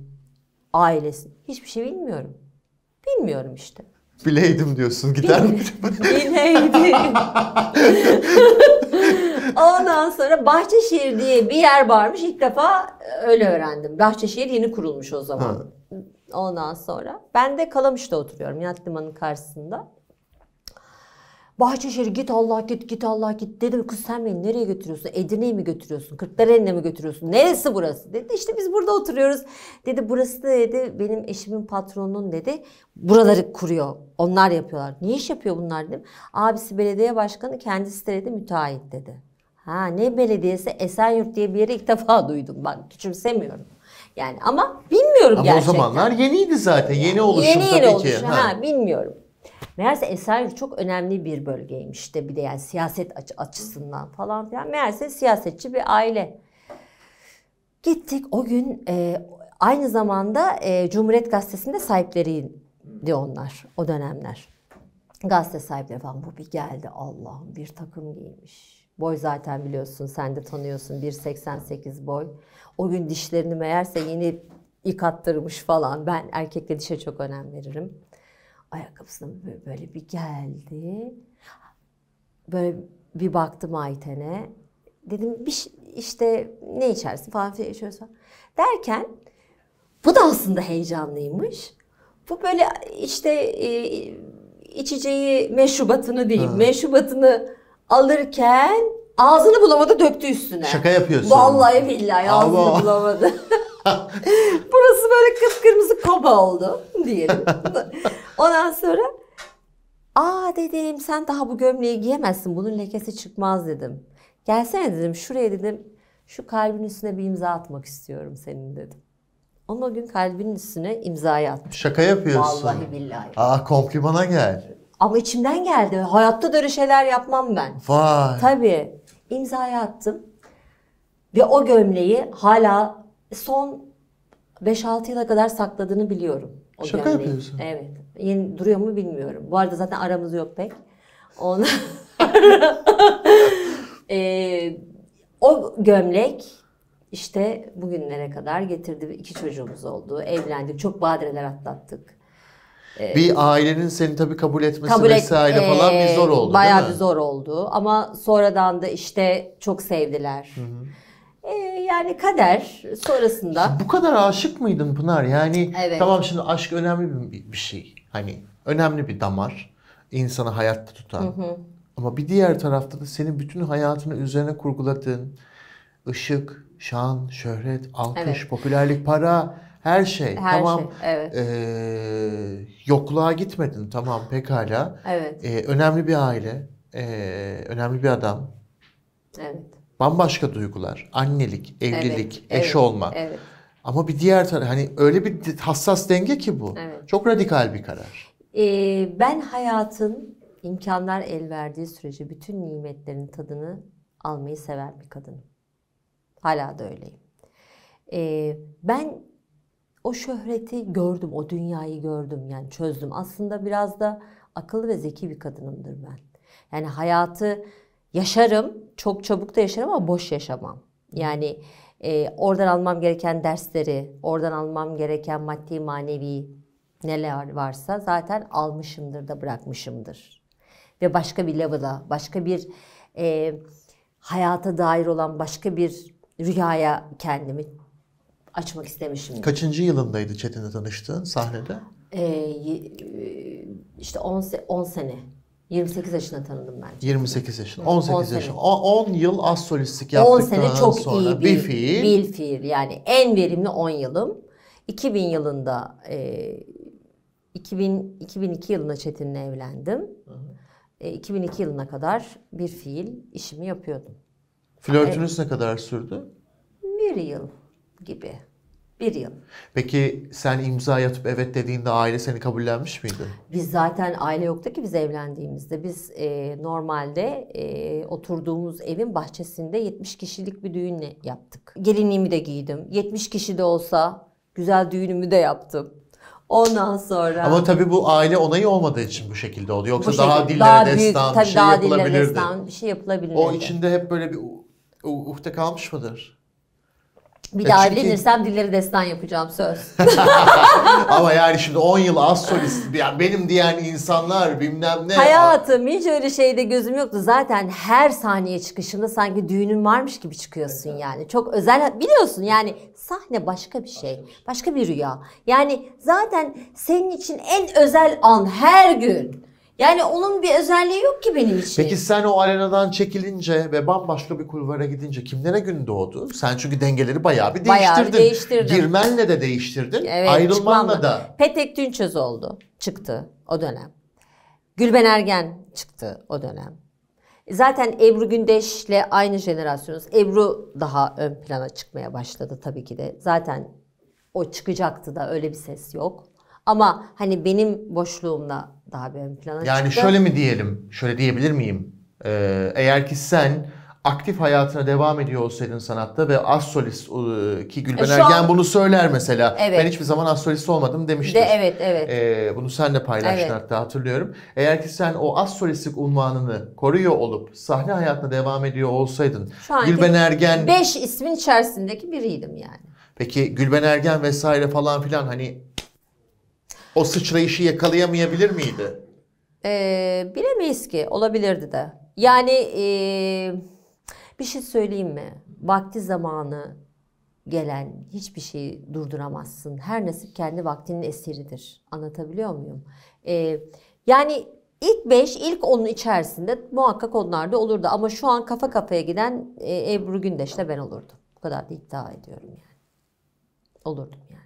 B: ailesi hiçbir şey bilmiyorum. Bilmiyorum işte.
A: Bileydim diyorsun gider mi?
B: Bileydim. Ondan sonra Bahçeşehir diye bir yer varmış. İlk defa e, öyle öğrendim. Bahçeşehir yeni kurulmuş o zaman. Ha. Ondan sonra ben de Kalamış'ta oturuyorum. Yat limanın karşısında. Bahçeşehir git Allah git git Allah git dedim kız sen beni nereye götürüyorsun? Edirne'ye mi götürüyorsun? Kırklareli'ne mi götürüyorsun? Neresi burası? Dedi işte biz burada oturuyoruz. Dedi burası da dedi benim eşimin patronunun dedi buraları kuruyor. Onlar yapıyorlar. Ne iş yapıyor bunlar dedim. Abisi belediye başkanı kendisi de dedi müteahhit dedi. Ha ne belediyesi Esenyurt diye bir yeri ilk defa duydum. Bak küçümsemiyorum. Yani ama bilmiyorum ama gerçekten. Ama o
A: zamanlar yeniydi zaten. Yeni oluşum yeni yeni tabii ki. Ha. ha
B: bilmiyorum. Meğerse Esenyurt çok önemli bir bölgeymiş de bir de yani siyaset aç açısından falan filan. Meğerse siyasetçi bir aile. Gittik o gün e, aynı zamanda e, Cumhuriyet Gazetesi'nde sahipleriydi onlar o dönemler. Gazete sahipleri falan bu bir geldi Allah'ım bir takım giymiş. Boy zaten biliyorsun sen de tanıyorsun 1.88 boy. O gün dişlerini meğerse yeni yıkattırmış falan. Ben erkekle dişe çok önem veririm. Ayakkabısını böyle bir geldi. Böyle bir baktım Ayten'e. Dedim bir işte ne içersin falan filan içiyoruz Derken bu da aslında heyecanlıymış. Bu böyle işte e, içeceği meşrubatını değil Ha. Meşrubatını alırken ağzını bulamadı döktü üstüne. Şaka yapıyorsun. Vallahi billahi ağzını Abo. bulamadı. Burası böyle kıpkırmızı koba oldu diyelim. Ondan sonra aa dedim sen daha bu gömleği giyemezsin bunun lekesi çıkmaz dedim. Gelsene dedim şuraya dedim şu kalbin üstüne bir imza atmak istiyorum senin dedim. Onun o gün kalbinin üstüne imzayı attı. Şaka yapıyorsun. Vallahi billahi.
A: Aa komplimana gel.
B: Ama içimden geldi. Hayatta böyle şeyler yapmam ben. Vay. Tabii. İmzayı attım. Ve o gömleği hala son 5-6 yıla kadar sakladığını biliyorum. O Şaka gömleği. yapıyorsun. Evet. Yeni duruyor mu bilmiyorum. Bu arada zaten aramız yok pek. Ondan e, ee, o gömlek işte bugünlere kadar getirdi. İki çocuğumuz oldu. Evlendik. Çok badireler atlattık. Ee, bir
A: ailenin seni tabii kabul etmesi kabul et, vesaire et, falan bir ee, zor oldu. Bayağı bir zor
B: oldu ama sonradan da işte çok sevdiler. Hı hı yani kader sonrasında.
A: Bu kadar aşık mıydın Pınar? Yani evet. tamam şimdi aşk önemli bir, bir şey. Hani önemli bir damar. insanı hayatta tutan. Hı hı. Ama bir diğer tarafta da senin bütün hayatını üzerine kurguladığın ışık, şan, şöhret, alkış, evet. popülerlik, para her şey. Her tamam. Şey, evet. Ee, yokluğa gitmedin. Tamam pekala. Evet. Ee, önemli bir aile. Ee, önemli bir adam. Evet bambaşka duygular. Annelik, evlilik, evet, eş evet, olma. Evet. Ama bir diğer taraf hani öyle bir hassas denge ki bu. Evet. Çok radikal bir karar.
B: Ee, ben hayatın imkanlar el verdiği sürece bütün nimetlerin tadını almayı seven bir kadınım. Hala da öyleyim. Ee, ben o şöhreti gördüm, o dünyayı gördüm yani çözdüm. Aslında biraz da akıllı ve zeki bir kadınımdır ben. Yani hayatı yaşarım. Çok çabuk da yaşarım ama boş yaşamam. Yani e, oradan almam gereken dersleri, oradan almam gereken maddi manevi neler varsa zaten almışımdır da bırakmışımdır. Ve başka bir level'a, başka bir e, hayata dair olan başka bir rüyaya kendimi açmak istemişimdir. Kaçıncı
A: yılındaydı Çetin'le tanıştığın sahnede?
B: Ee, işte 10 sene. 28 yaşında tanıdım bence. 28 yaşında, 18 yaşında.
A: 10 yıl az solistlik yaptıktan 10 sene çok sonra iyi bir, bir fiil. Bir
B: fiil yani en verimli 10 yılım. 2000 yılında e, 2000, 2002 yılında Çetin'le evlendim. E, 2002 yılına kadar bir fiil işimi yapıyordum. Flörtünüz
A: yani, ne kadar sürdü?
B: Bir yıl gibi. Bir yıl.
A: Peki sen imza yatıp evet dediğinde aile seni kabullenmiş miydi?
B: Biz zaten aile yoktu ki biz evlendiğimizde. Biz e, normalde e, oturduğumuz evin bahçesinde 70 kişilik bir düğünle yaptık. Gelinliğimi de giydim. 70 kişi de olsa güzel düğünümü de yaptım. Ondan sonra... Ama tabii bu
A: aile onayı olmadığı için bu şekilde oldu. Yoksa şekilde, şey daha dillere daha büyük, tabii bir şey daha yapılabilirdi. Destan,
B: bir şey yapılabilirdi. O içinde
A: hep böyle bir uhde kalmış mıdır? Bir e daha çünkü... evlenirsem
B: dilleri destan yapacağım söz.
A: Ama yani şimdi 10 yıl az solist yani benim diyen insanlar bilmem ne. Hayatım
B: hiç öyle şeyde gözüm yoktu. Zaten her saniye çıkışında sanki düğünün varmış gibi çıkıyorsun evet. yani. Çok özel biliyorsun yani sahne başka bir şey. Başka bir şey. rüya. Yani zaten senin için en özel an her gün. Yani onun bir özelliği yok ki benim için. Peki
A: sen o arenadan çekilince ve bambaşka bir kulvara gidince kimlere gün doğdu? Sen çünkü dengeleri bayağı bir değiştirdin. Bayağı bir değiştirdim. Girmenle de değiştirdin, evet, ayrılmanla da.
B: Petek Dünçöz oldu, çıktı o dönem. Gülben Ergen çıktı o dönem. Zaten Ebru Gündeş'le aynı jenerasyonuz. Ebru daha ön plana çıkmaya başladı tabii ki de. Zaten o çıkacaktı da öyle bir ses yok. Ama hani benim boşluğumda daha bir ön plana yani çıktı. şöyle mi diyelim,
A: şöyle diyebilir miyim? Ee, eğer ki sen aktif hayatına devam ediyor olsaydın sanatta ve az solist e, ki Gülben e, Şu Ergen an, bunu söyler mesela. Evet. Ben hiçbir zaman az solist olmadım demiştir. De,
B: evet evet.
A: Ee, bunu sen de paylaştın evet. hatta hatırlıyorum. Eğer ki sen o az solistlik unvanını koruyor olup sahne hayatına devam ediyor olsaydın Gülben Ergen... 5
B: ismin içerisindeki biriydim yani.
A: Peki Gülben Ergen vesaire falan filan hani o sıçrayışı yakalayamayabilir miydi?
B: Ee, bilemeyiz ki. Olabilirdi de. Yani ee, bir şey söyleyeyim mi? Vakti zamanı gelen hiçbir şeyi durduramazsın. Her nasip kendi vaktinin eseridir. Anlatabiliyor muyum? Ee, yani ilk 5, ilk 10'un içerisinde muhakkak onlar da olurdu. Ama şu an kafa kafaya giden e, Ebru Gündeş'le ben olurdum. Bu kadar da iddia ediyorum yani. Olurdum yani.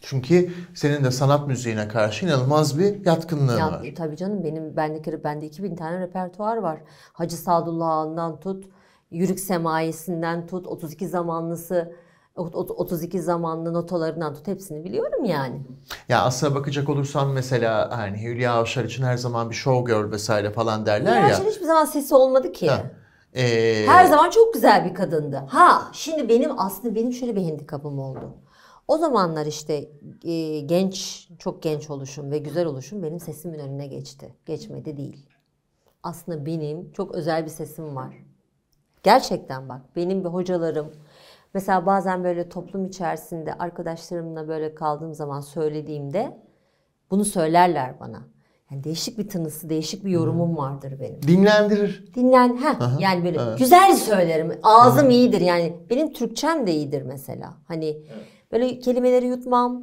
A: Çünkü senin de sanat müziğine karşı inanılmaz bir yatkınlığın ya, var. E,
B: tabii canım benim bende bende 2000 tane repertuar var. Hacı Sadullah Ağa'ndan tut, Yürük Semaisi'nden tut, 32 zamanlısı 32 zamanlı notalarından tut hepsini biliyorum yani.
A: Ya aslına bakacak olursan mesela hani Hülya Avşar için her zaman bir show girl vesaire falan derler Hülya ya. Hülya
B: hiçbir zaman sesi olmadı ki. Ha.
A: Ee... Her zaman
B: çok güzel bir kadındı. Ha şimdi benim aslında benim şöyle bir handikapım oldu. O zamanlar işte e, genç, çok genç oluşum ve güzel oluşum benim sesimin önüne geçti. Geçmedi değil. Aslında benim çok özel bir sesim var. Gerçekten bak benim bir hocalarım mesela bazen böyle toplum içerisinde arkadaşlarımla böyle kaldığım zaman söylediğimde bunu söylerler bana. Yani değişik bir tınısı, değişik bir yorumum vardır benim. Dinlendirir. Dinlen, ha yani böyle evet. güzel söylerim. Ağzım Aha. iyidir yani. Benim Türkçem de iyidir mesela. Hani evet Böyle kelimeleri yutmam,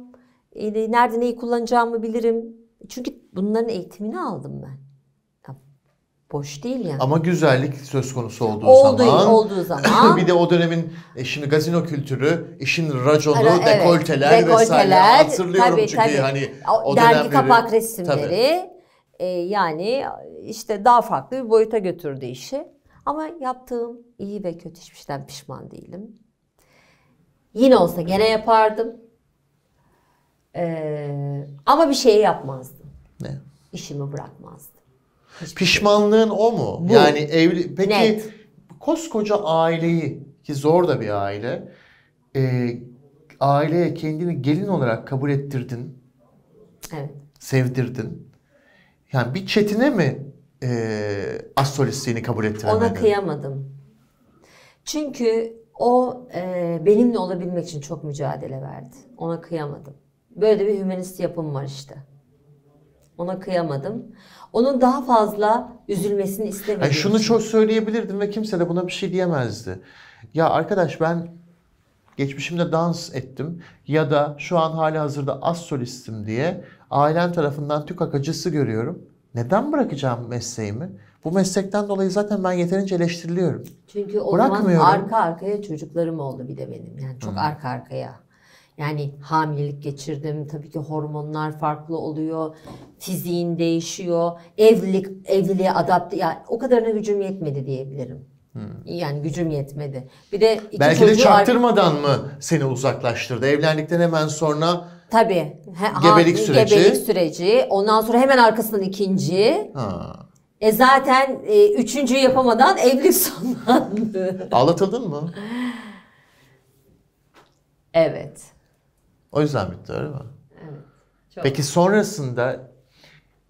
B: e, nerede neyi kullanacağımı bilirim. Çünkü bunların eğitimini aldım ben. boş değil yani.
A: Ama güzellik söz konusu olduğu, olduğu zaman. Olduğu zaman. bir de o dönemin e, şimdi gazino kültürü, işin raconu, Ara, evet, dekolteler, vesaire hatırlıyorum tabii, çünkü tabii. hani o dergi dönemleri. kapak resimleri
B: e, yani işte daha farklı bir boyuta götürdü işi. Ama yaptığım iyi ve kötü hiçbir şeyden pişman değilim. Yine olsa gene yapardım. Ee, ama bir şeyi yapmazdım. Ne? İşimi bırakmazdım. Hiçbir şey.
A: Pişmanlığın şey. o mu? Bu. Yani evli peki Net. koskoca aileyi ki zor da bir aile. E, aileye kendini gelin olarak kabul ettirdin. Evet. Sevdirdin. Yani bir çetine mi e, astrolistliğini kabul ettiremedin? Ona kıyamadım.
B: Çünkü o e, benimle olabilmek için çok mücadele verdi. Ona kıyamadım. Böyle bir hümanist yapım var işte. Ona kıyamadım. Onun daha fazla üzülmesini istemedim. Yani şunu çok
A: söyleyebilirdim ve kimse de buna bir şey diyemezdi. Ya arkadaş ben geçmişimde dans ettim ya da şu an hali hazırda az solistim diye ailen tarafından tükak acısı görüyorum. Neden bırakacağım mesleğimi? Bu meslekten dolayı zaten ben yeterince eleştiriliyorum.
B: Çünkü o zaman arka arkaya çocuklarım oldu bir de benim. Yani çok Hı. arka arkaya. Yani hamilelik geçirdim. Tabii ki hormonlar farklı oluyor. Fiziğin değişiyor. Evlilik evliliğe adapte yani o kadarına gücüm yetmedi diyebilirim. Hmm. Yani gücüm yetmedi. Bir de iki Belki de çaktırmadan
A: mı seni uzaklaştırdı? Evlendikten hemen sonra
B: Tabii. He, gebelik ha, süreci. Gebelik süreci. Ondan sonra hemen arkasından ikinci. Ha. E zaten e, üçüncü yapamadan evlilik sonlandı.
A: Ağlatıldın mı? Evet. O yüzden bitti öyle mi?
B: Evet. Çok. Peki
A: sonrasında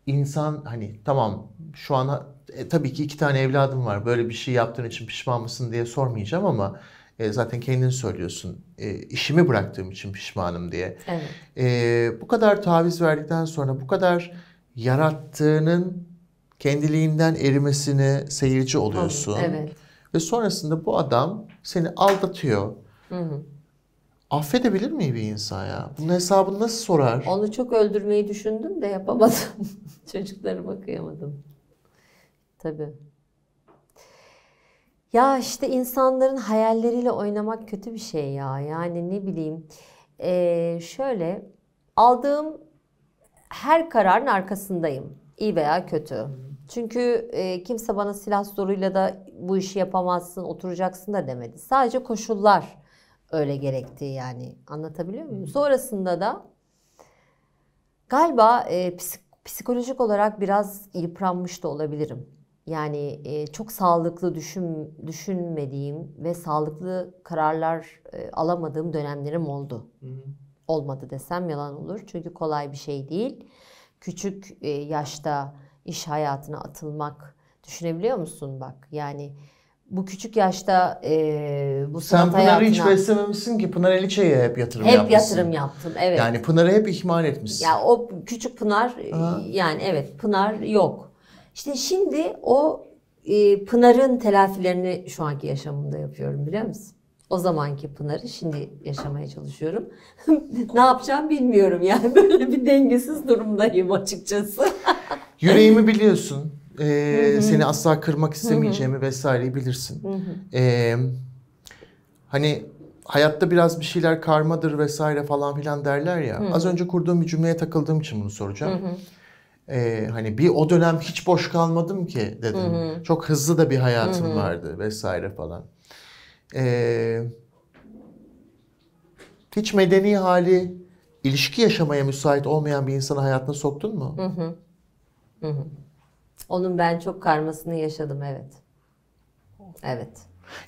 A: insan hani tamam şu an e, tabii ki iki tane evladım var. Böyle bir şey yaptığın için pişman mısın diye sormayacağım ama e, zaten kendin söylüyorsun. E, işimi bıraktığım için pişmanım diye. Evet. E, bu kadar taviz verdikten sonra bu kadar yarattığının kendiliğinden erimesini seyirci oluyorsun. evet. Ve sonrasında bu adam seni aldatıyor. Hı hı. Affedebilir mi bir insan ya? Bunun hesabını nasıl sorar?
B: Onu çok öldürmeyi düşündüm de yapamadım. Çocuklarıma kıyamadım. Tabii. Ya işte insanların hayalleriyle oynamak kötü bir şey ya. Yani ne bileyim. Ee, şöyle aldığım her kararın arkasındayım. İyi veya kötü. Çünkü e, kimse bana silah zoruyla da bu işi yapamazsın, oturacaksın da demedi. Sadece koşullar öyle gerekti yani. Anlatabiliyor muyum? Sonrasında da galiba e, psikolojik olarak biraz yıpranmış da olabilirim. Yani e, çok sağlıklı düşün, düşünmediğim ve sağlıklı kararlar e, alamadığım dönemlerim oldu. Olmadı desem yalan olur çünkü kolay bir şey değil. Küçük e, yaşta iş hayatına atılmak düşünebiliyor musun bak yani bu küçük yaşta e, bu Sen Pınar'ı hayatına... hiç
A: beslememişsin ki Pınar Eliçe'ye hep yatırım hep yapmışsın. Hep yatırım
B: yaptım evet. Yani
A: Pınar'ı hep ihmal etmişsin. Ya
B: o küçük Pınar ha. yani evet Pınar yok. İşte şimdi o e, Pınar'ın telafilerini şu anki yaşamımda yapıyorum biliyor musun? O zamanki Pınar'ı şimdi yaşamaya çalışıyorum. ne yapacağım bilmiyorum yani böyle bir dengesiz durumdayım açıkçası.
A: Yüreğimi biliyorsun. Ee, Seni asla kırmak istemeyeceğimi hı vesaireyi bilirsin. Ee, hani hayatta biraz bir şeyler karmadır vesaire falan filan derler ya. Az önce kurduğum bir cümleye takıldığım için bunu soracağım. Ee, hani bir o dönem hiç boş kalmadım ki dedim. Çok hızlı da bir hayatım vardı vesaire falan. Ee, hiç medeni hali ilişki yaşamaya müsait olmayan bir insanı hayatına soktun mu? Hı hı. Hı
B: hı. Onun ben çok karmasını yaşadım evet. Evet.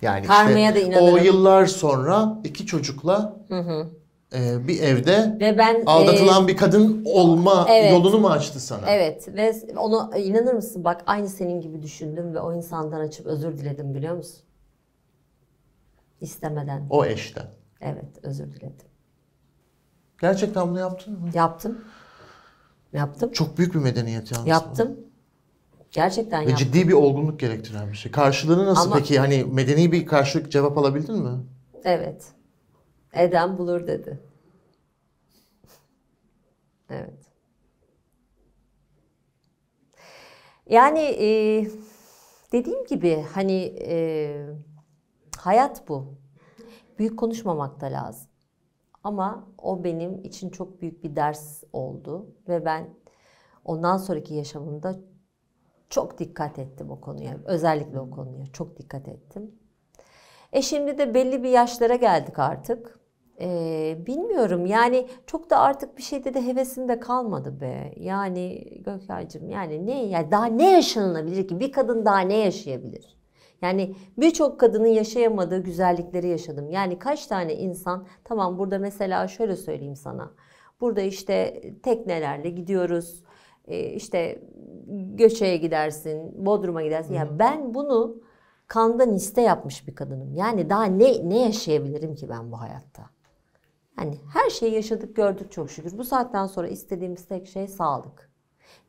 A: Yani Karmaya işte da inanırım. o yıllar sonra iki çocukla hı hı. E, bir evde ve ben e, aldatılan e, bir kadın olma evet, yolunu mu açtı sana?
B: Evet ve onu e, inanır mısın bak aynı senin gibi düşündüm ve o insandan açıp özür diledim biliyor musun? İstemeden. O eşten. Evet özür diledim. Gerçekten bunu yaptın mı? Yaptım.
A: Yaptım. Çok büyük bir medeniyet yalnız. Yaptım.
B: Gerçekten Ve yaptım. ciddi bir
A: olgunluk gerektiren bir şey. Karşılığını nasıl Ama, peki? Hani medeni bir karşılık cevap alabildin mi?
B: Evet. Eden bulur dedi. Evet. Yani e, dediğim gibi hani e, hayat bu. Büyük konuşmamak da lazım. Ama o benim için çok büyük bir ders oldu ve ben ondan sonraki yaşamımda çok dikkat ettim o konuya. Özellikle o konuya çok dikkat ettim. E şimdi de belli bir yaşlara geldik artık. Ee, bilmiyorum yani çok da artık bir şeyde de hevesim de kalmadı be. Yani Gökay'cığım yani ne yani daha ne yaşanabilir ki? Bir kadın daha ne yaşayabilir? Yani birçok kadının yaşayamadığı güzellikleri yaşadım. Yani kaç tane insan tamam burada mesela şöyle söyleyeyim sana. Burada işte teknelerle gidiyoruz. E, işte Göçe'ye gidersin, Bodrum'a gidersin. Ya yani ben bunu kandan iste yapmış bir kadınım. Yani daha ne ne yaşayabilirim ki ben bu hayatta? Yani her şeyi yaşadık, gördük çok şükür. Bu saatten sonra istediğimiz tek şey sağlık.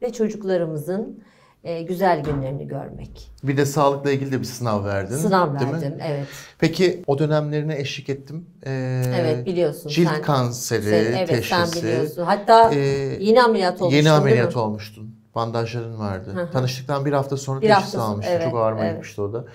B: Ve çocuklarımızın e, güzel günlerini görmek.
A: Bir de sağlıkla ilgili de bir sınav verdin. Sınav değil verdim, mi? evet. Peki o dönemlerine eşlik ettim. Ee, evet biliyorsun. Cilt sen, kanseri sen, evet, teşhisi. Sen biliyorsun. Hatta e,
B: yeni ameliyat olmuştun Yeni ameliyat
A: olmuştun. Bandajların vardı. Tanıştıktan bir hafta sonra bir teşhis hafta almıştı. Evet, Çok ağırma evet. gitmişti o da.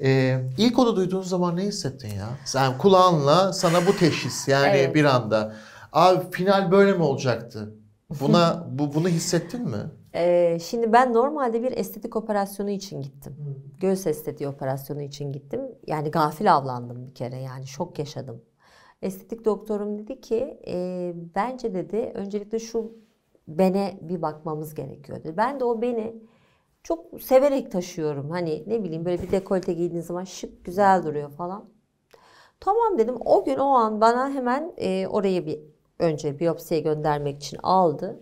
A: Ee, ilk onu duyduğun zaman ne hissettin ya? Sen kulağınla sana bu teşhis yani evet. bir anda. Abi final böyle mi olacaktı? Buna bu bunu hissettin mi?
B: Ee, şimdi ben normalde bir estetik operasyonu için gittim. Hı. Göğüs estetiği operasyonu için gittim. Yani gafil avlandım bir kere yani şok yaşadım. Estetik doktorum dedi ki e, bence dedi öncelikle şu bene bir bakmamız gerekiyor Ben de o beni çok severek taşıyorum. Hani ne bileyim böyle bir dekolte giydiğiniz zaman şık güzel duruyor falan. Tamam dedim. O gün o an bana hemen e, orayı bir önce biyopsiye göndermek için aldı.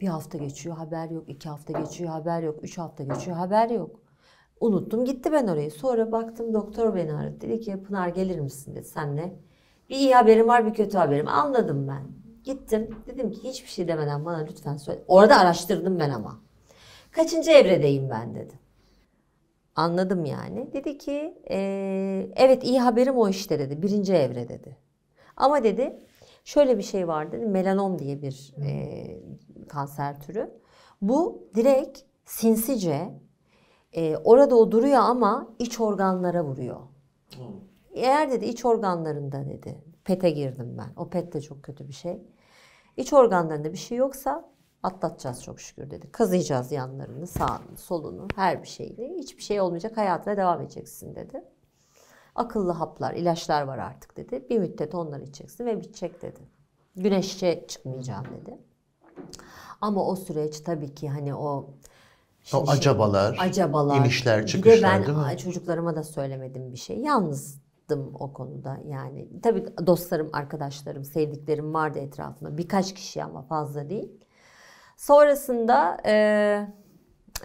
B: Bir hafta geçiyor haber yok, iki hafta geçiyor haber yok, üç hafta geçiyor haber yok. Unuttum gitti ben orayı. Sonra baktım doktor beni aradı. Dedi ki Pınar gelir misin dedi senle. Bir iyi haberim var bir kötü haberim. Anladım ben. Gittim. Dedim ki hiçbir şey demeden bana lütfen söyle. Orada araştırdım ben ama. Kaçıncı evredeyim ben dedim. Anladım yani. Dedi ki e, evet iyi haberim o işte dedi. Birinci evre dedi. Ama dedi şöyle bir şey var dedi. Melanom diye bir e, kanser türü. Bu direkt sinsice e, orada o duruyor ama iç organlara vuruyor. Hmm. Eğer dedi iç organlarında dedi PET'e girdim ben. O PET de çok kötü bir şey. İç organlarında bir şey yoksa atlatacağız çok şükür dedi. Kazıyacağız yanlarını, sağını, solunu, her bir şeyini. Hiçbir şey olmayacak, hayatına devam edeceksin dedi. Akıllı haplar, ilaçlar var artık dedi. Bir müddet onları içeceksin ve bitecek dedi. Güneşe çıkmayacağım dedi. Ama o süreç tabii ki hani o o acabalar, acabalar, inişler, çıkışlar bir de ben değil mi? çocuklarıma da söylemedim bir şey. Yalnızdım o konuda yani. Tabii dostlarım, arkadaşlarım, sevdiklerim vardı etrafımda. Birkaç kişi ama fazla değil. Sonrasında e,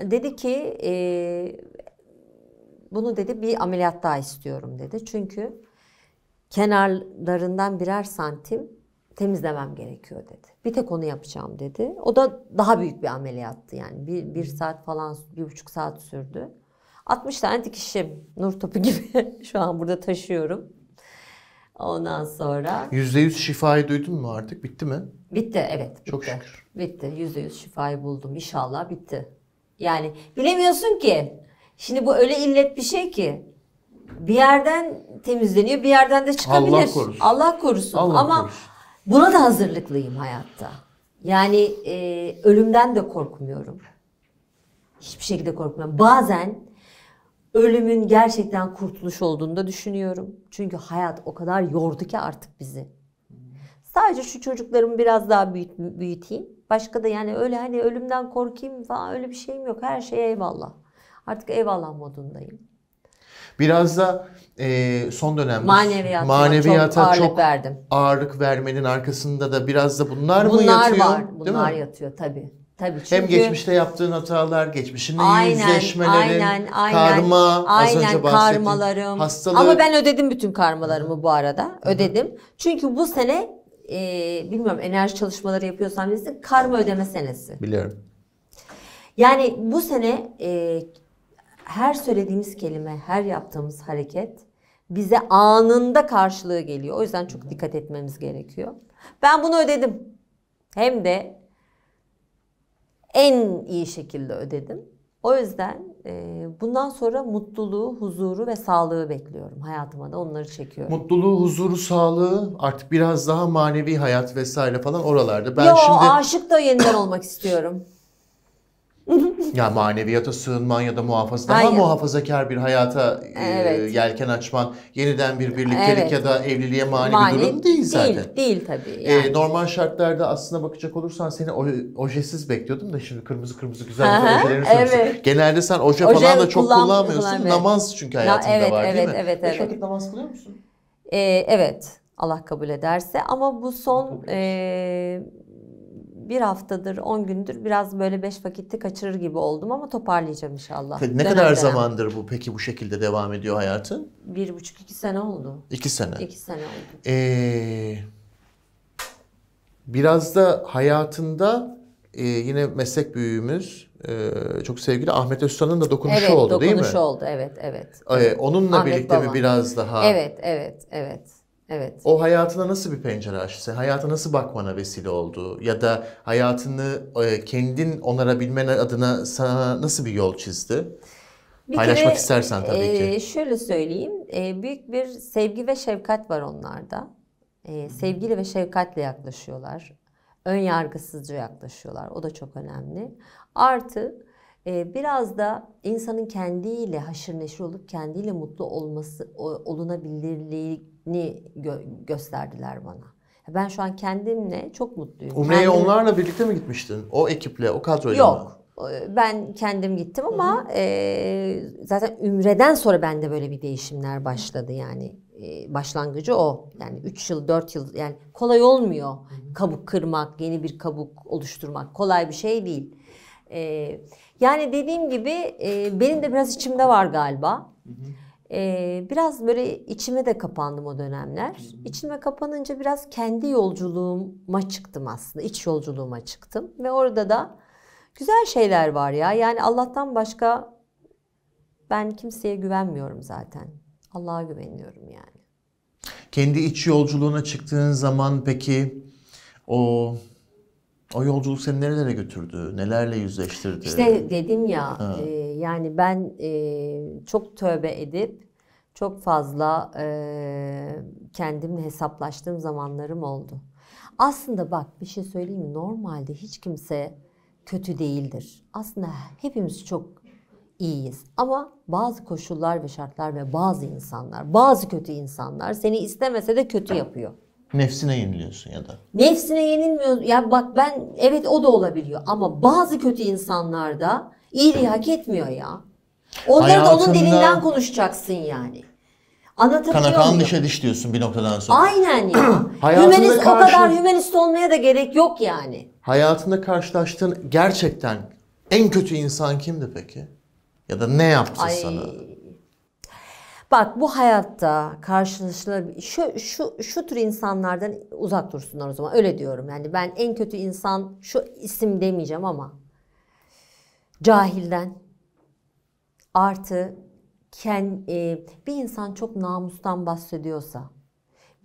B: dedi ki e, bunu dedi bir ameliyat daha istiyorum dedi. Çünkü kenarlarından birer santim temizlemem gerekiyor dedi. Bir tek onu yapacağım dedi. O da daha büyük bir ameliyattı yani. Bir, bir hmm. saat falan, bir buçuk saat sürdü. 60 tane dikişim nur topu gibi şu an burada taşıyorum. Ondan sonra...
A: %100 şifayı duydun mu artık? Bitti mi? Bitti evet. Bitti. Çok şükür.
B: Bitti. %100 şifayı buldum. İnşallah bitti. Yani bilemiyorsun ki. Şimdi bu öyle illet bir şey ki. Bir yerden temizleniyor, bir yerden de çıkabilir. Allah korusun. Allah korusun. Allah Ama korusun Buna da hazırlıklıyım hayatta. Yani e, ölümden de korkmuyorum. Hiçbir şekilde korkmuyorum. Bazen ölümün gerçekten kurtuluş olduğunu da düşünüyorum. Çünkü hayat o kadar yordu ki artık bizi. Sadece şu çocuklarımı biraz daha büyüt, büyüteyim. Başka da yani öyle hani ölümden korkayım falan öyle bir şeyim yok. Her şeye eyvallah. Artık eyvallah modundayım.
A: Biraz da e, son dönemde maneviyata, maneviyata çok, ağırlık, çok verdim. ağırlık vermenin arkasında da biraz da bunlar, bunlar mı yatıyor? Bunlar var. Bunlar
B: yatıyor tabii. Tabii çünkü, Hem geçmişte yaptığın hatalar, geçmişinde yüzleşmelerin, aynen, aynen, karma, aynen, az önce karmalarım. Hastalık. Ama ben ödedim bütün karmalarımı bu arada. Hı-hı. Ödedim. Çünkü bu sene e, bilmiyorum enerji çalışmaları yapıyorsam birisi karma ödeme senesi. Biliyorum. Yani bu sene e, her söylediğimiz kelime, her yaptığımız hareket bize anında karşılığı geliyor. O yüzden çok dikkat etmemiz gerekiyor. Ben bunu ödedim. Hem de en iyi şekilde ödedim. O yüzden e, bundan sonra mutluluğu, huzuru ve sağlığı bekliyorum. Hayatıma da onları çekiyorum. Mutluluğu, huzuru,
A: sağlığı artık biraz daha manevi hayat vesaire falan oralarda. Ben Yo, şimdi
B: aşık da yeniden olmak istiyorum.
A: ya maneviyata sığınman ya da muhafaza daha Hayır. muhafazakar bir hayata e, evet. e, yelken açman, yeniden bir birliktelik evet. ya da evliliğe mani, mani bir durum değil, değil zaten. Değil, değil tabii. E, yani. E, normal şartlarda aslına bakacak olursan seni ojesiz bekliyordum da şimdi kırmızı kırmızı güzel güzel ojelerini Evet. Genelde sen oje, oje falan da çok kullan, kullanmıyorsun. Kullanmıyor. Namaz çünkü hayatında Na, evet, var evet, değil mi? Evet, evet,
B: evet. namaz kılıyor musun? E, evet. Allah kabul ederse ama bu son e, bir haftadır, on gündür biraz böyle beş vakitte kaçırır gibi oldum ama toparlayacağım inşallah. Ne dönem kadar dönem. zamandır
A: bu peki bu şekilde devam ediyor hayatın?
B: Bir buçuk iki sene oldu. İki sene. İki sene oldu.
A: Ee, biraz da hayatında e, yine meslek büyüğümüz e, çok sevgili Ahmet Öztan'ın da dokunuşu evet, oldu dokunuşu değil mi? Evet dokunuşu oldu evet evet. Ee, onunla Ahmet birlikte babam. mi biraz daha? Evet
B: evet evet. Evet.
A: O hayatına nasıl bir pencere açtı? Hayata nasıl bakmana vesile oldu? Ya da hayatını e, kendin onarabilmen adına sana nasıl bir yol çizdi? Bir Paylaşmak kere, istersen tabii e, ki.
B: Şöyle söyleyeyim. E, büyük bir sevgi ve şefkat var onlarda. E, sevgili ve şefkatle yaklaşıyorlar. Ön yargısızca yaklaşıyorlar. O da çok önemli. Artı e, biraz da insanın kendiyle haşır neşir olup kendiyle mutlu olması olunabilirliği ni gö- gösterdiler bana. Ben şu an kendimle çok mutluyum. Umreye Kendim...
A: onlarla birlikte mi gitmiştin? O ekiple, o kadroyla Yok. mı?
B: Ben kendim gittim ama e, zaten Ümre'den sonra bende böyle bir değişimler başladı yani e, başlangıcı o. Yani 3 yıl 4 yıl yani kolay olmuyor Hı-hı. kabuk kırmak, yeni bir kabuk oluşturmak kolay bir şey değil. E, yani dediğim gibi e, benim de biraz içimde var galiba. Hı-hı. Ee, biraz böyle içime de kapandım o dönemler. Hı hmm. İçime kapanınca biraz kendi yolculuğuma çıktım aslında. İç yolculuğuma çıktım. Ve orada da güzel şeyler var ya. Yani Allah'tan başka ben kimseye güvenmiyorum zaten. Allah'a güveniyorum yani.
A: Kendi iç yolculuğuna çıktığın zaman peki o o yolculuk seni nerelere götürdü? Nelerle yüzleştirdi? İşte
B: dedim ya e, yani ben e, çok tövbe edip çok fazla e, kendimle hesaplaştığım zamanlarım oldu. Aslında bak bir şey söyleyeyim Normalde hiç kimse kötü değildir. Aslında hepimiz çok iyiyiz. Ama bazı koşullar ve şartlar ve bazı insanlar, bazı kötü insanlar seni istemese de kötü yapıyor.
A: Nefsine yeniliyorsun ya da.
B: Nefsine yenilmiyor. Ya bak ben evet o da olabiliyor ama bazı kötü insanlarda iyiliği hak etmiyor ya.
A: Onları da onun dilinden
B: konuşacaksın yani. Kana Anlatabiliyor kan muyum? dişe
A: diş diyorsun bir noktadan sonra.
B: Aynen ya. Hayatında Hümanist o kadar hümanist olmaya da gerek yok yani.
A: Hayatında karşılaştığın gerçekten en kötü insan kimdi peki? Ya da ne yaptı Ay sana?
B: Bak bu hayatta karşılaşılır şu, şu, şu tür insanlardan uzak dursunlar o zaman öyle diyorum. Yani ben en kötü insan şu isim demeyeceğim ama cahilden artı kend, e, bir insan çok namustan bahsediyorsa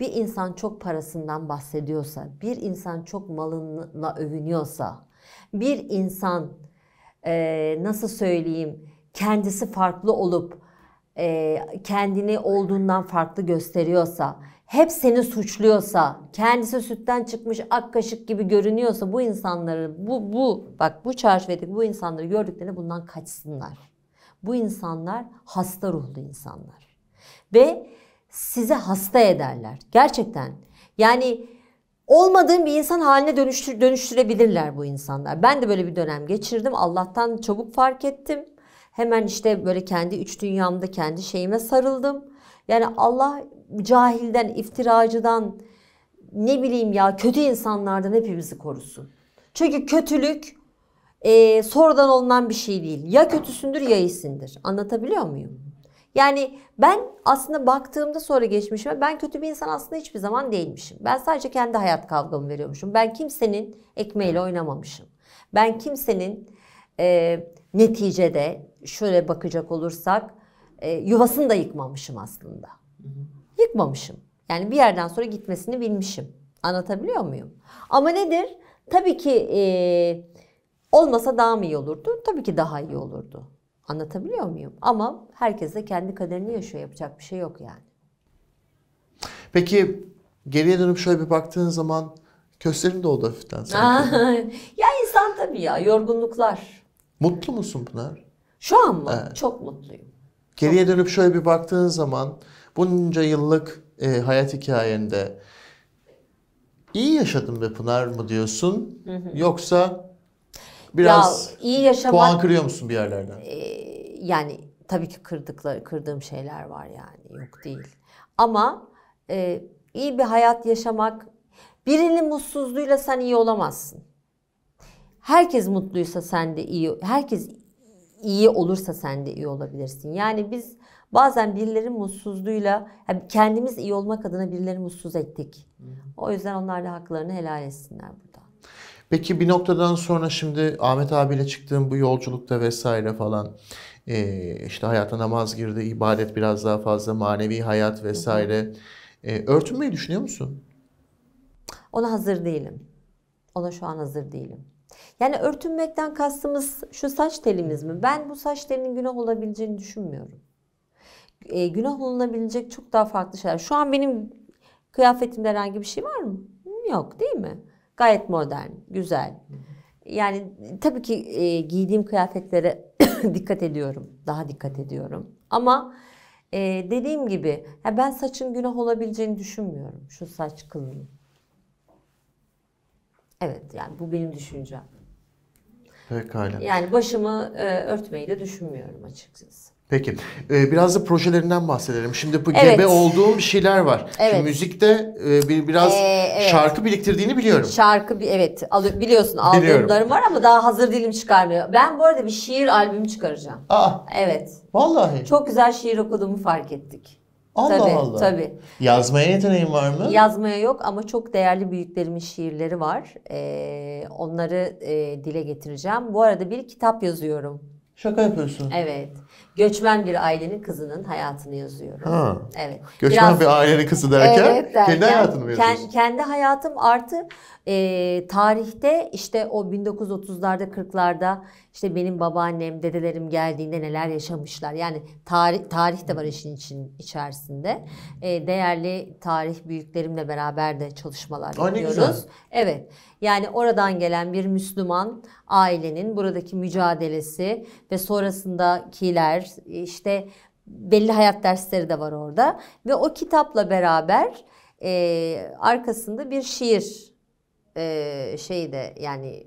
B: bir insan çok parasından bahsediyorsa, bir insan çok malınla övünüyorsa, bir insan e, nasıl söyleyeyim kendisi farklı olup e, kendini olduğundan farklı gösteriyorsa, hep seni suçluyorsa, kendisi sütten çıkmış ak kaşık gibi görünüyorsa bu insanları bu bu bak bu çerçevedeki bu insanları gördüklerinde bundan kaçsınlar. Bu insanlar hasta ruhlu insanlar. Ve sizi hasta ederler. Gerçekten. Yani olmadığım bir insan haline dönüştür, dönüştürebilirler bu insanlar. Ben de böyle bir dönem geçirdim. Allah'tan çabuk fark ettim. Hemen işte böyle kendi üç dünyamda kendi şeyime sarıldım. Yani Allah cahilden, iftiracıdan ne bileyim ya kötü insanlardan hepimizi korusun. Çünkü kötülük e, sonradan olunan bir şey değil. Ya kötüsündür ya iyisindir. Anlatabiliyor muyum? Yani ben aslında baktığımda sonra geçmişime ben kötü bir insan aslında hiçbir zaman değilmişim. Ben sadece kendi hayat kavgamı veriyormuşum. Ben kimsenin ekmeğiyle oynamamışım. Ben kimsenin e, neticede şöyle bakacak olursak e, yuvasını da yıkmamışım aslında. Yıkmamışım. Yani bir yerden sonra gitmesini bilmişim. Anlatabiliyor muyum? Ama nedir? Tabii ki e, olmasa daha mı iyi olurdu? Tabii ki daha iyi olurdu. Anlatabiliyor muyum? Ama herkes de kendi kaderini yaşıyor. Yapacak bir şey yok yani.
A: Peki geriye dönüp şöyle bir baktığın zaman köslerin de oldu hafiften sanki.
B: ya insan tabii ya yorgunluklar.
A: Mutlu musun Pınar?
B: Şu an mı? Evet. Çok mutluyum.
A: Geriye Çok dönüp şöyle bir baktığın zaman bunca yıllık e, hayat hikayende iyi yaşadın be Pınar mı diyorsun? Yoksa
B: biraz ya, iyi yaşamak, puan kırıyor musun
A: bir yerlerden? E,
B: yani tabii ki kırdıkları, kırdığım şeyler var yani yok değil. Ama e, iyi bir hayat yaşamak, birinin mutsuzluğuyla sen iyi olamazsın. Herkes mutluysa sen de iyi, herkes iyi olursa sen de iyi olabilirsin. Yani biz bazen birilerin mutsuzluğuyla kendimiz iyi olmak adına birilerini mutsuz ettik. O yüzden onlar da haklarını helal etsinler burada.
A: Peki bir noktadan sonra şimdi Ahmet abiyle çıktığım bu yolculukta vesaire falan işte hayata namaz girdi, ibadet biraz daha fazla, manevi hayat vesaire. Örtünmeyi düşünüyor musun?
B: Ona hazır değilim. Ona şu an hazır değilim. Yani örtünmekten kastımız şu saç telimiz mi? Ben bu saç telinin günah olabileceğini düşünmüyorum. E, günah olunabilecek çok daha farklı şeyler. Şu an benim kıyafetimde herhangi bir şey var mı? Yok değil mi? Gayet modern, güzel. Yani tabii ki e, giydiğim kıyafetlere dikkat ediyorum. Daha dikkat ediyorum. Ama e, dediğim gibi ya ben saçın günah olabileceğini düşünmüyorum. Şu saç kılının. Evet yani bu benim düşüncem. Pekala. Yani başımı e, örtmeyi de düşünmüyorum açıkçası.
A: Peki. Ee, biraz da projelerinden bahsedelim. Şimdi bu evet. gebe olduğum bir şeyler var. Evet. Şimdi müzikte e, bir biraz ee, evet. şarkı biriktirdiğini biliyorum.
B: Şarkı evet alı, biliyorsun aldığımlarım var ama daha hazır dilim çıkarmıyor. Ben bu arada bir şiir albümü çıkaracağım. Aa. Evet. Vallahi. Çok güzel şiir okuduğumu fark ettik. Allah tabii, Allah. Tabii.
A: Yazmaya yeteneğin var mı?
B: Yazmaya yok ama çok değerli büyüklerimin şiirleri var. Ee, onları e, dile getireceğim. Bu arada bir kitap yazıyorum. Şaka yapıyorsun. Evet. Göçmen bir ailenin kızının hayatını yazıyorum. Ha. Evet. Göçmen Biraz, bir
A: ailenin kızı derken, evet derken kendi hayatını mı yazıyorsun? Kend,
B: kendi hayatım artı e, tarihte işte o 1930'larda 40'larda işte benim babaannem, dedelerim geldiğinde neler yaşamışlar. Yani tarih tarih de var hmm. işin için içerisinde. E, değerli tarih büyüklerimle beraber de çalışmalar Aa, yapıyoruz. Evet. Yani oradan gelen bir Müslüman ailenin buradaki mücadelesi ve sonrasındakiler işte belli hayat dersleri de var orada ve o kitapla beraber e, arkasında bir şiir e, ee, şeyde yani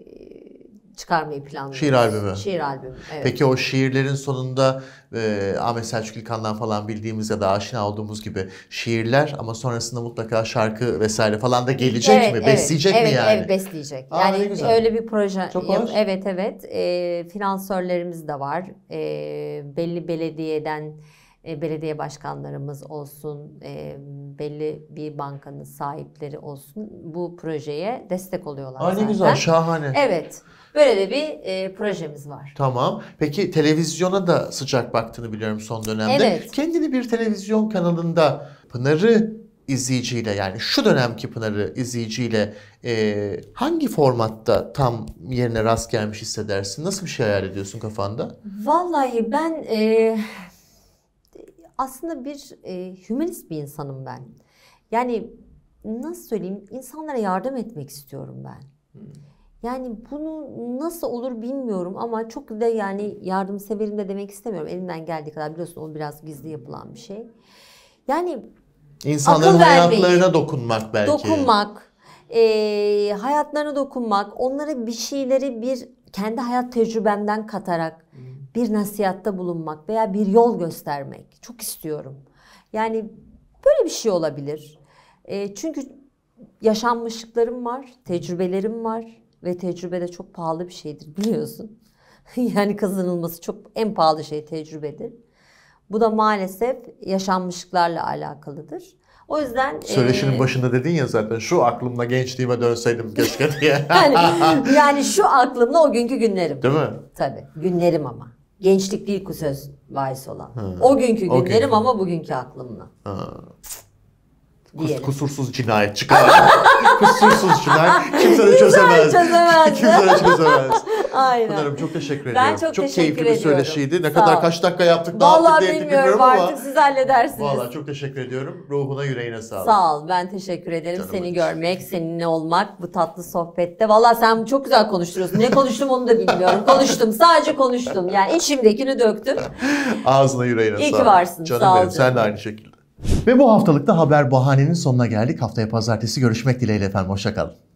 B: çıkarmayı planlıyoruz. Şiir albümü. Şiir albümü. Evet. Peki
A: o şiirlerin sonunda e, Ahmet Selçuk İlkan'dan falan bildiğimiz ya da aşina olduğumuz gibi şiirler ama sonrasında mutlaka şarkı vesaire falan da gelecek evet, mi? Evet, besleyecek evet, mi yani? Evet,
B: besleyecek. Aa, yani öyle bir proje. Çok yap- hoş. Evet, evet. E, finansörlerimiz de var. E, belli belediyeden e, belediye başkanlarımız olsun, e, belli bir bankanın sahipleri olsun bu projeye destek oluyorlar. Aa, ne zaten. güzel, şahane. Evet. Böyle de bir e, projemiz var.
A: Tamam. Peki televizyona da sıcak baktığını biliyorum son dönemde. Evet. Kendini bir televizyon kanalında Pınar'ı izleyiciyle yani şu dönemki Pınar'ı izleyiciyle e, hangi formatta tam yerine rast gelmiş hissedersin? Nasıl bir şey hayal ediyorsun kafanda?
B: Vallahi ben e, aslında bir e, hümanist bir insanım ben. Yani nasıl söyleyeyim insanlara yardım etmek istiyorum ben. Hmm. Yani bunu nasıl olur bilmiyorum ama çok da yani yardımseverim de demek istemiyorum. elinden geldiği kadar biliyorsun o biraz gizli hmm. yapılan bir şey. Yani insanların hayatlarına vermeyi, dokunmak
A: belki. Dokunmak,
B: e, hayatlarına dokunmak, onlara bir şeyleri bir kendi hayat tecrübemden katarak hmm. bir nasihatta bulunmak veya bir yol göstermek çok istiyorum. Yani böyle bir şey olabilir. E, çünkü yaşanmışlıklarım var, tecrübelerim var ve tecrübe de çok pahalı bir şeydir biliyorsun. yani kazanılması çok en pahalı şey tecrübedir. Bu da maalesef yaşanmışlıklarla alakalıdır. O yüzden söyleşinin e,
A: başında dedin ya zaten şu aklımla gençliğime dönseydim keşke diye. yani,
B: yani şu aklımla o günkü günlerim. Değil mi? Tabii. Günlerim ama. Gençlik değil ku söz bahis olan. Hı. O günkü o günlerim gün. ama bugünkü aklımla.
A: Hı. Kus, kusursuz cinayet çıkar. Kusursuz Cünay.
B: Kimse de çözemez. çözemez. Kimse de çözemez. Aynen. Pınar'ım
A: çok teşekkür ediyorum. Ben çok, çok teşekkür keyifli bir söyleşiydi. Ne Sağ kadar kaç dakika yaptık, ne yaptık, ne bilmiyorum, bilmiyorum ama. Artık siz
B: halledersiniz. Valla
A: çok teşekkür ediyorum. Ruhuna yüreğine sağlık. Sağ
B: ol. Ben teşekkür ederim. Canım seni kardeşim. görmek, seninle olmak bu tatlı sohbette. Valla sen çok güzel konuşturuyorsun. Ne konuştum onu da bilmiyorum. konuştum. Sadece konuştum. Yani içimdekini döktüm.
A: Ağzına yüreğine sağlık. İyi ki varsın. Canım sağ ol. Benim. Sen de aynı şekilde. Ve bu haftalıkta haber bahanenin sonuna geldik. Haftaya pazartesi görüşmek dileğiyle efendim. Hoşçakalın.